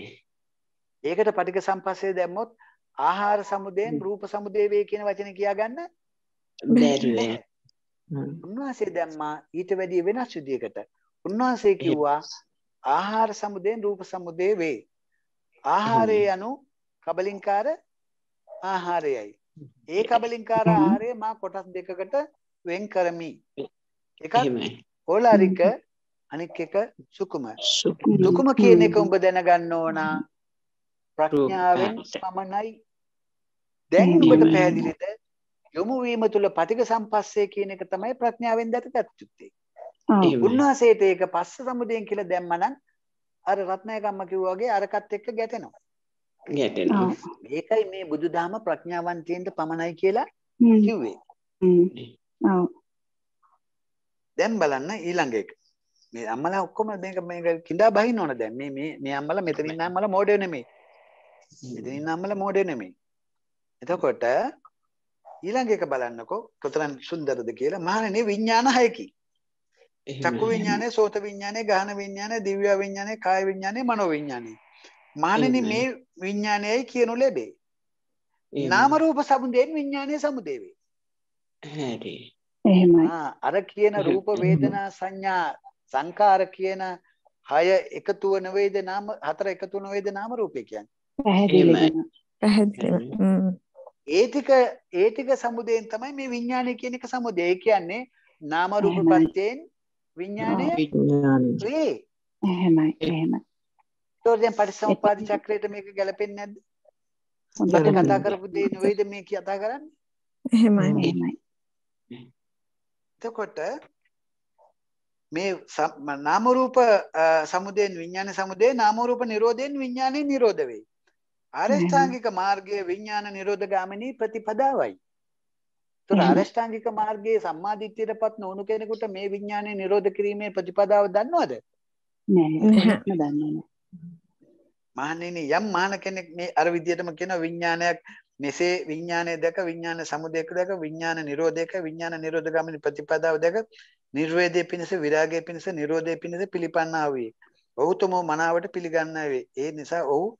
ඒකට පටික සම්පස්සේ දැම්මොත් ආහාර සමුදයෙන් රූප සමුදේ වේ කියන වචනේ කියාගන්න බැරි නෑ උන්වහන්සේ දැම්මා ඊට වැඩිය වෙනස් විදියකට උන්වහන්සේ කිව්වා ආහාර සමුදයෙන් රූප සමුදේ වේ ආහාරයේ anu කබලින්කාර ආහාරයයි. ඒ කබලින්කාර ආහාරය මා කොටස් දෙකකට වෙන් කරමි. එකක් ඕලාරික අනික් එක සුකුම. සුකුම කියන එක උඹ දැනගන්න ඕන ප්‍රඥාවෙන් පමණයි. දැන් උඹට පැහැදිලිද? යොමු වීම තුල පටික සම්පස්සේ කියන එක තමයි ප්‍රඥාවෙන් දැකගත් යුත්තේ. උන්වහන්සේට ඒක පස්ස සමුදයෙන් කියලා දැම්මනම් අර රත්නයගම්ම කිව්වා වගේ අරකත් එක්ක ගැටෙනවා. ගැටෙන මේකයි මේ බුදුදහම ප්‍රඥාවන්තයන්ට පමණයි කියලා කිව්වේ දැන් බලන්න ඊළඟ එක මේ අම්මලා ඔක්කොම මේක මේක කිඳා බහින්න ඕන දැන් මේ මේ මේ අම්මලා මෙතන ඉන්න අම්මලා මොඩේ නෙමෙයි මෙතන ඉන්න අම්මලා මොඩේ නෙමෙයි එතකොට ඊළඟ එක බලන්නකෝ කොතරම් සුන්දරද කියලා මහණනේ විඥාන හයකි චක්කු විඥානය සෝත විඥානය ගාහන විඥානය දිව්‍ය විඥානය කාය විඥානය මනෝ විඥානය මානනි මේ විඤ්ඥානයයි කියනු ලැබේ. නාමරූප සබුදයෙන් විඤ්ඥානය සමුදේවේ. අර කියන රූප වේදනා සංඥා සංකාර කියන හය එකතුව නොවේද නාම හතර එකතු නොවේද නාම රූපය කියන්. ඒතික ඒතික සමුදයෙන් තමයි මේ විඤ්ඥානය කියන එක සමුදය කියන්නේ නාම රූප පන්තයෙන් විඤ්ඥානය වේ. එහෙමයි එහෙමයි ඒතකොට දැන් පටිසමුපාද චක්‍රයට මේක ගැලපෙන්නේ නැද්ද? මට කතා කරපු දේ නෙවෙයිද මේ කතා කරන්නේ? එහෙමයි එහෙමයි. එතකොට මේ නාම රූප සමුදයෙන් විඥාන සමුදේ නාම රූප නිරෝධයෙන් විඥානේ නිරෝධ වෙයි. ආරෂ්ඨාංගික මාර්ගයේ විඥාන නිරෝධ ගාමිනී ප්‍රතිපදාවයි. ඒතර ආරෂ්ඨාංගික මාර්ගයේ සම්මාදිට්ඨියටපත් නොවුණු කෙනෙකුට මේ විඥානේ නිරෝධ කිරීමේ ප්‍රතිපදාව දන්නවද? නෑ. දන්නේ නෑ. මහන්නේන යම් මාන කෙනෙක් මේ අර විදිහටම කියන විඥානයක් මෙසේ විඥානය දැක විඥාන සමුදයක දැක විඥාන නිරෝධයක විඥාන නිරෝධ ගමන ප්‍රතිපදාව දැක නිර්වේදය පිණිස විරාගය පිණිස නිරෝධය පිණිස පිළිපන්නා වේ. ඔහු තම මනාවට පිළිගන්නා වේ. ඒ නිසා ඔහු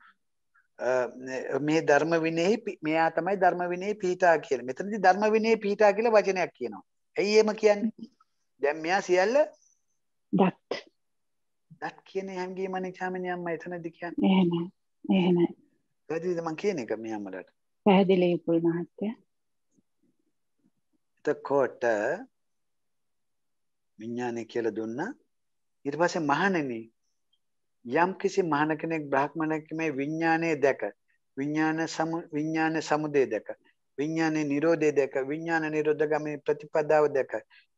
මේ ධර්ම විනයෙහි මෙයා තමයි ධර්ම විනයෙහි පීඨා කියන්නේ. මෙතනදී ධර්ම විනයෙහි පීඨා කියලා වචනයක් කියනවා. ඇයි එහෙම කියන්නේ? දැන් මෙයා සියල්ල දත් කියන හැමගේම නිසාමනයම්ම එතනදි කියන්න එහෙන එහෙන පැදිද මං කියන එක මෙහමලට පැහැදිලේපුල් මහත්තය එතකොට uh, විඤ්ඥානය කියල දුන්න ඉට පස මහනන යම් කිසි මහන කෙනෙක් බ්‍රහ්මණක මේ විඤ්ඥානය දැක විඤ්ඥාන විඤ්ඥාන සමුදේ දැක විඥානයේ Nirodhe දැක විඥාන නිරෝධගාමී ප්‍රතිපදාව දැක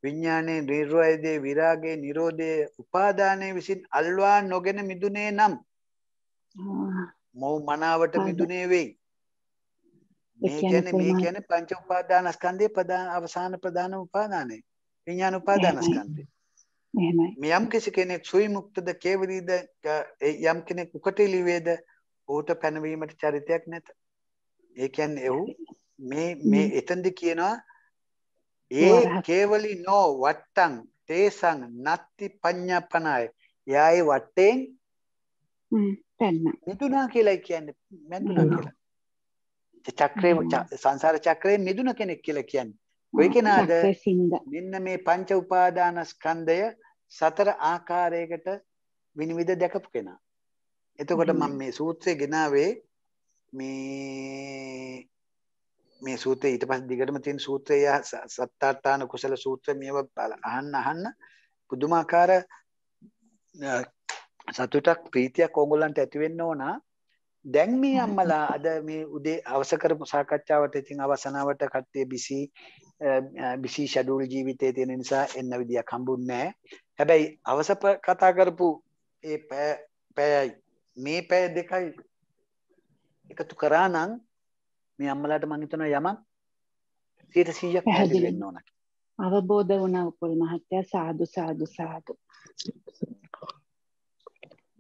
විඥානයේ නිරෝධයේ විරාගයේ Nirodhe උපාදානයේ විසින් අල්වා නොගෙන මිදුනේ නම් මෝ මනාවට මිදුනේ වෙයි මේ කියන්නේ මේ කියන්නේ පංච උපාදානස්කන්ධේ ප්‍රධාන අවසාන ප්‍රධාන උපාදානයි විඥාන උපාදානස්කන්ධේ එහෙමයි යම් කෙනෙක් සුවි මුක්තද කේවරීද යම් කෙනෙක් උකටෙලි වේද ඌට පැනවීමට චරිතයක් නැත ඒ කියන්නේ එහු මේ මේ එතනදි කියනවා ඒ කේවලි නෝ වට්ටං තේසං නත්ති පඤ්ඤාපනාය. එයා ඒ වටෙන් පැන්න. මිදුණා කියලා කියන්නේ මැදුණා කියලා. චක්‍රේ සංසාර චක්‍රයෙන් මිදුණ කෙනෙක් කියලා කියන්නේ. කොයි කෙනාද? මෙන්න මේ පංච උපාදාන ස්කන්ධය සතර ආකාරයකට විනිවිද දැකපු කෙනා. එතකොට මම මේ සූත්‍රය ගෙනාවේ මේ මේ සූත්‍රය ඊට පස්සේ දිගටම තියෙන සූත්‍රය සත්තාට්ඨාන කුසල සූත්‍ර මේව අහන්න අහන්න පුදුමාකාර සතුටක් ප්‍රීතියක් ඕගොල්ලන්ට ඇති වෙන්න ඕන. දැන් මේ අම්මලා අද මේ උදේ අවසර කරපු සාකච්ඡාවට ඉතින් අවසනාවට කට්ටිය බිසි බිසි ෂෙඩියුල් ජීවිතයේ තියෙන නිසා එන්න විදියක් හම්බුන්නේ නැහැ. හැබැයි අවසප කතා කරපු ඒ පැයයි මේ පැය දෙකයි එකතු කරා නම් මේ අම්මලාට මං හිතනවා යමක් 100ක් පැහැදිලි වෙන්න ඕන අවබෝධ වුණා උපුල් මහත්තයා සාදු සාදු සාදු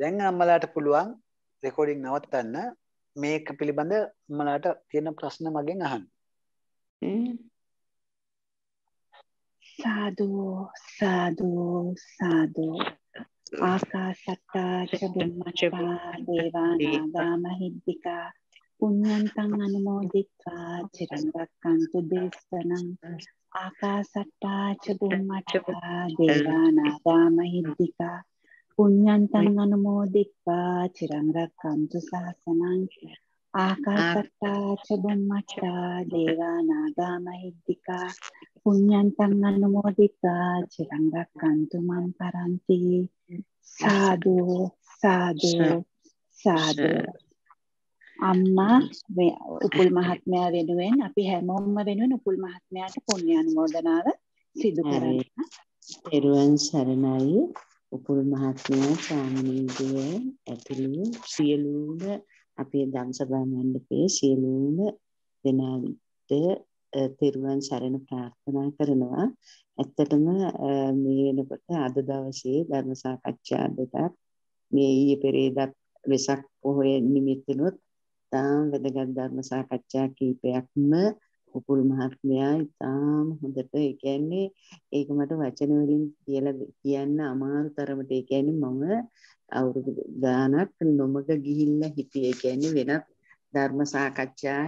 දැන් අම්මලාට පුළුවන් රෙකෝඩින් නවත්තන්න මේක පිළිබඳ අම්මලාට තියෙන ප්‍රශ්න මගෙන් අහන්න සාදු සාදු සාදු ආකාශත්තා ච බුම්මච්ච දේවානාගා මහිද්దికා Punyan tangan mo dika, cirandakan tu desa nang akasat pa mata dewa nada mahidika. Punyan tangan mo dika, cirandakan tu sasa nang akasat pa mata dewa nada mahidika. Punyan tangan mo dika, cirandakan tu mamparanti. sadu. sadu. sadu. අම්මා මේ උපුල් මහත්මයා වෙනුවෙන් අපි හැමෝම වෙනුවෙන් උපුල් මහත්මයාට පුණ්‍යානුමෝදනාව සිදු කරන්න. එරුවන් සරණයි උපුල් මහත්මයා ස්වාමීන්ද්‍රය ඇතුළු සියලුම අපේ දම්සභා මණ්ඩපයේ සියලුම දෙනාට තෙරුවන් සරණ ප්‍රාර්ථනා කරනවා. ඇත්තටම මේ වෙනකොට අද දවසේ ධර්ම සාකච්ඡා දෙකක් මේ ඊයේ පෙරේදා වෙසක් පොහොය නිමිත්තනොත් ඉතාම වැදගත් ධර්ම සාකච්ඡා කීපයක්ම උපුල් මහත්මයා ඉතාම හොඳට ඒ කියන්නේ ඒක මට වචන වලින් කියලා කියන්න අමාරු තරමට ඒ කියන්නේ මම අවුරුදු ගාණක් නොමග ගිහිල්ලා හිටියේ කියන්නේ වෙනත් ධර්ම සාකච්ඡා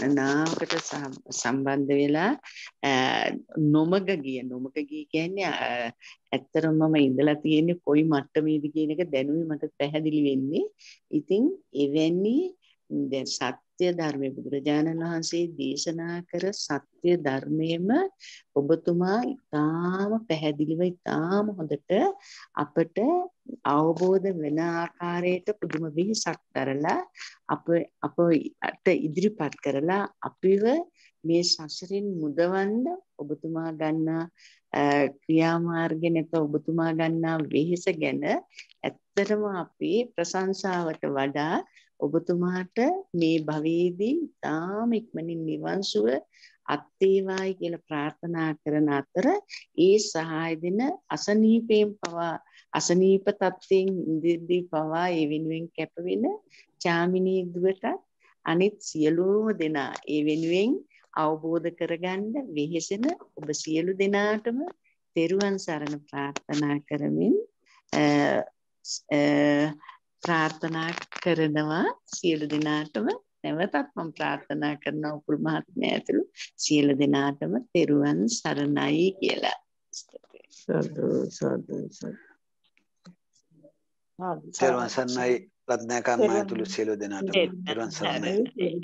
ගණනාවකට සම්බන්ධ වෙලා නොමග ගිය නොමග ගිය කියන්නේ ඇත්තරම මම ඉඳලා තියෙන්නේ කොයි මට්ටමේද කියන එක දැනුයි මට පැහැදිලි වෙන්නේ. ඉතින් එවැනි දැන් සත්‍ය ධර්මයේ බුදුරජාණන් වහන්සේ දේශනා කර සත්‍ය ධර්මයේම ඔබතුමා ඊටාම පැහැදිලිව ඊටාම හොඳට අපට අවබෝධ වෙන ආකාරයට පුදුම වෙහසක් දරලා අප අපට ඉදිරිපත් කරලා අපිව මේ සසරින් මුදවන්න ඔබතුමා ගන්නා ක්‍රියාමාර්ග නැත ඔබතුමා ගන්නා වෙහස ගැන ඇත්තටම අපි ප්‍රශංසාවට වඩා ඔබතුමාට මේ භවයේදී තාම ඉක්මනින් නිවන් සුව අත්වේවායි කියලා ප්‍රාර්ථනා කරන අතර ඒ සහාය දෙන අසනීපයෙන් පවා අසනීප තත්ත්වයෙන් ඉඳිද්දී පවා ඒ වෙනුවෙන් කැපවෙන චාමිනී දුවට අනිත් සියලුම දෙනා ඒ වෙනුවෙන් අවබෝධ කරගන්න වෙහෙසෙන ඔබ සියලු දෙනාටම තෙරුවන් සරණ ප්‍රාර්ථනා කරමින් ප්‍රාර්ථනා කරනවා සියලු දෙනාටම නැවතත් මම ප්‍රාර්ථනා කරන උපුල් මහත්මයා ඇතුළු සියලු දෙනාටම තෙරුවන් සරණයි කියලා. සාදු සාදු සාදු. තෙරුවන් සරණයි රත්නකම් ඇතුළු සියලු දෙනාටම තෙරුවන් සරණයි.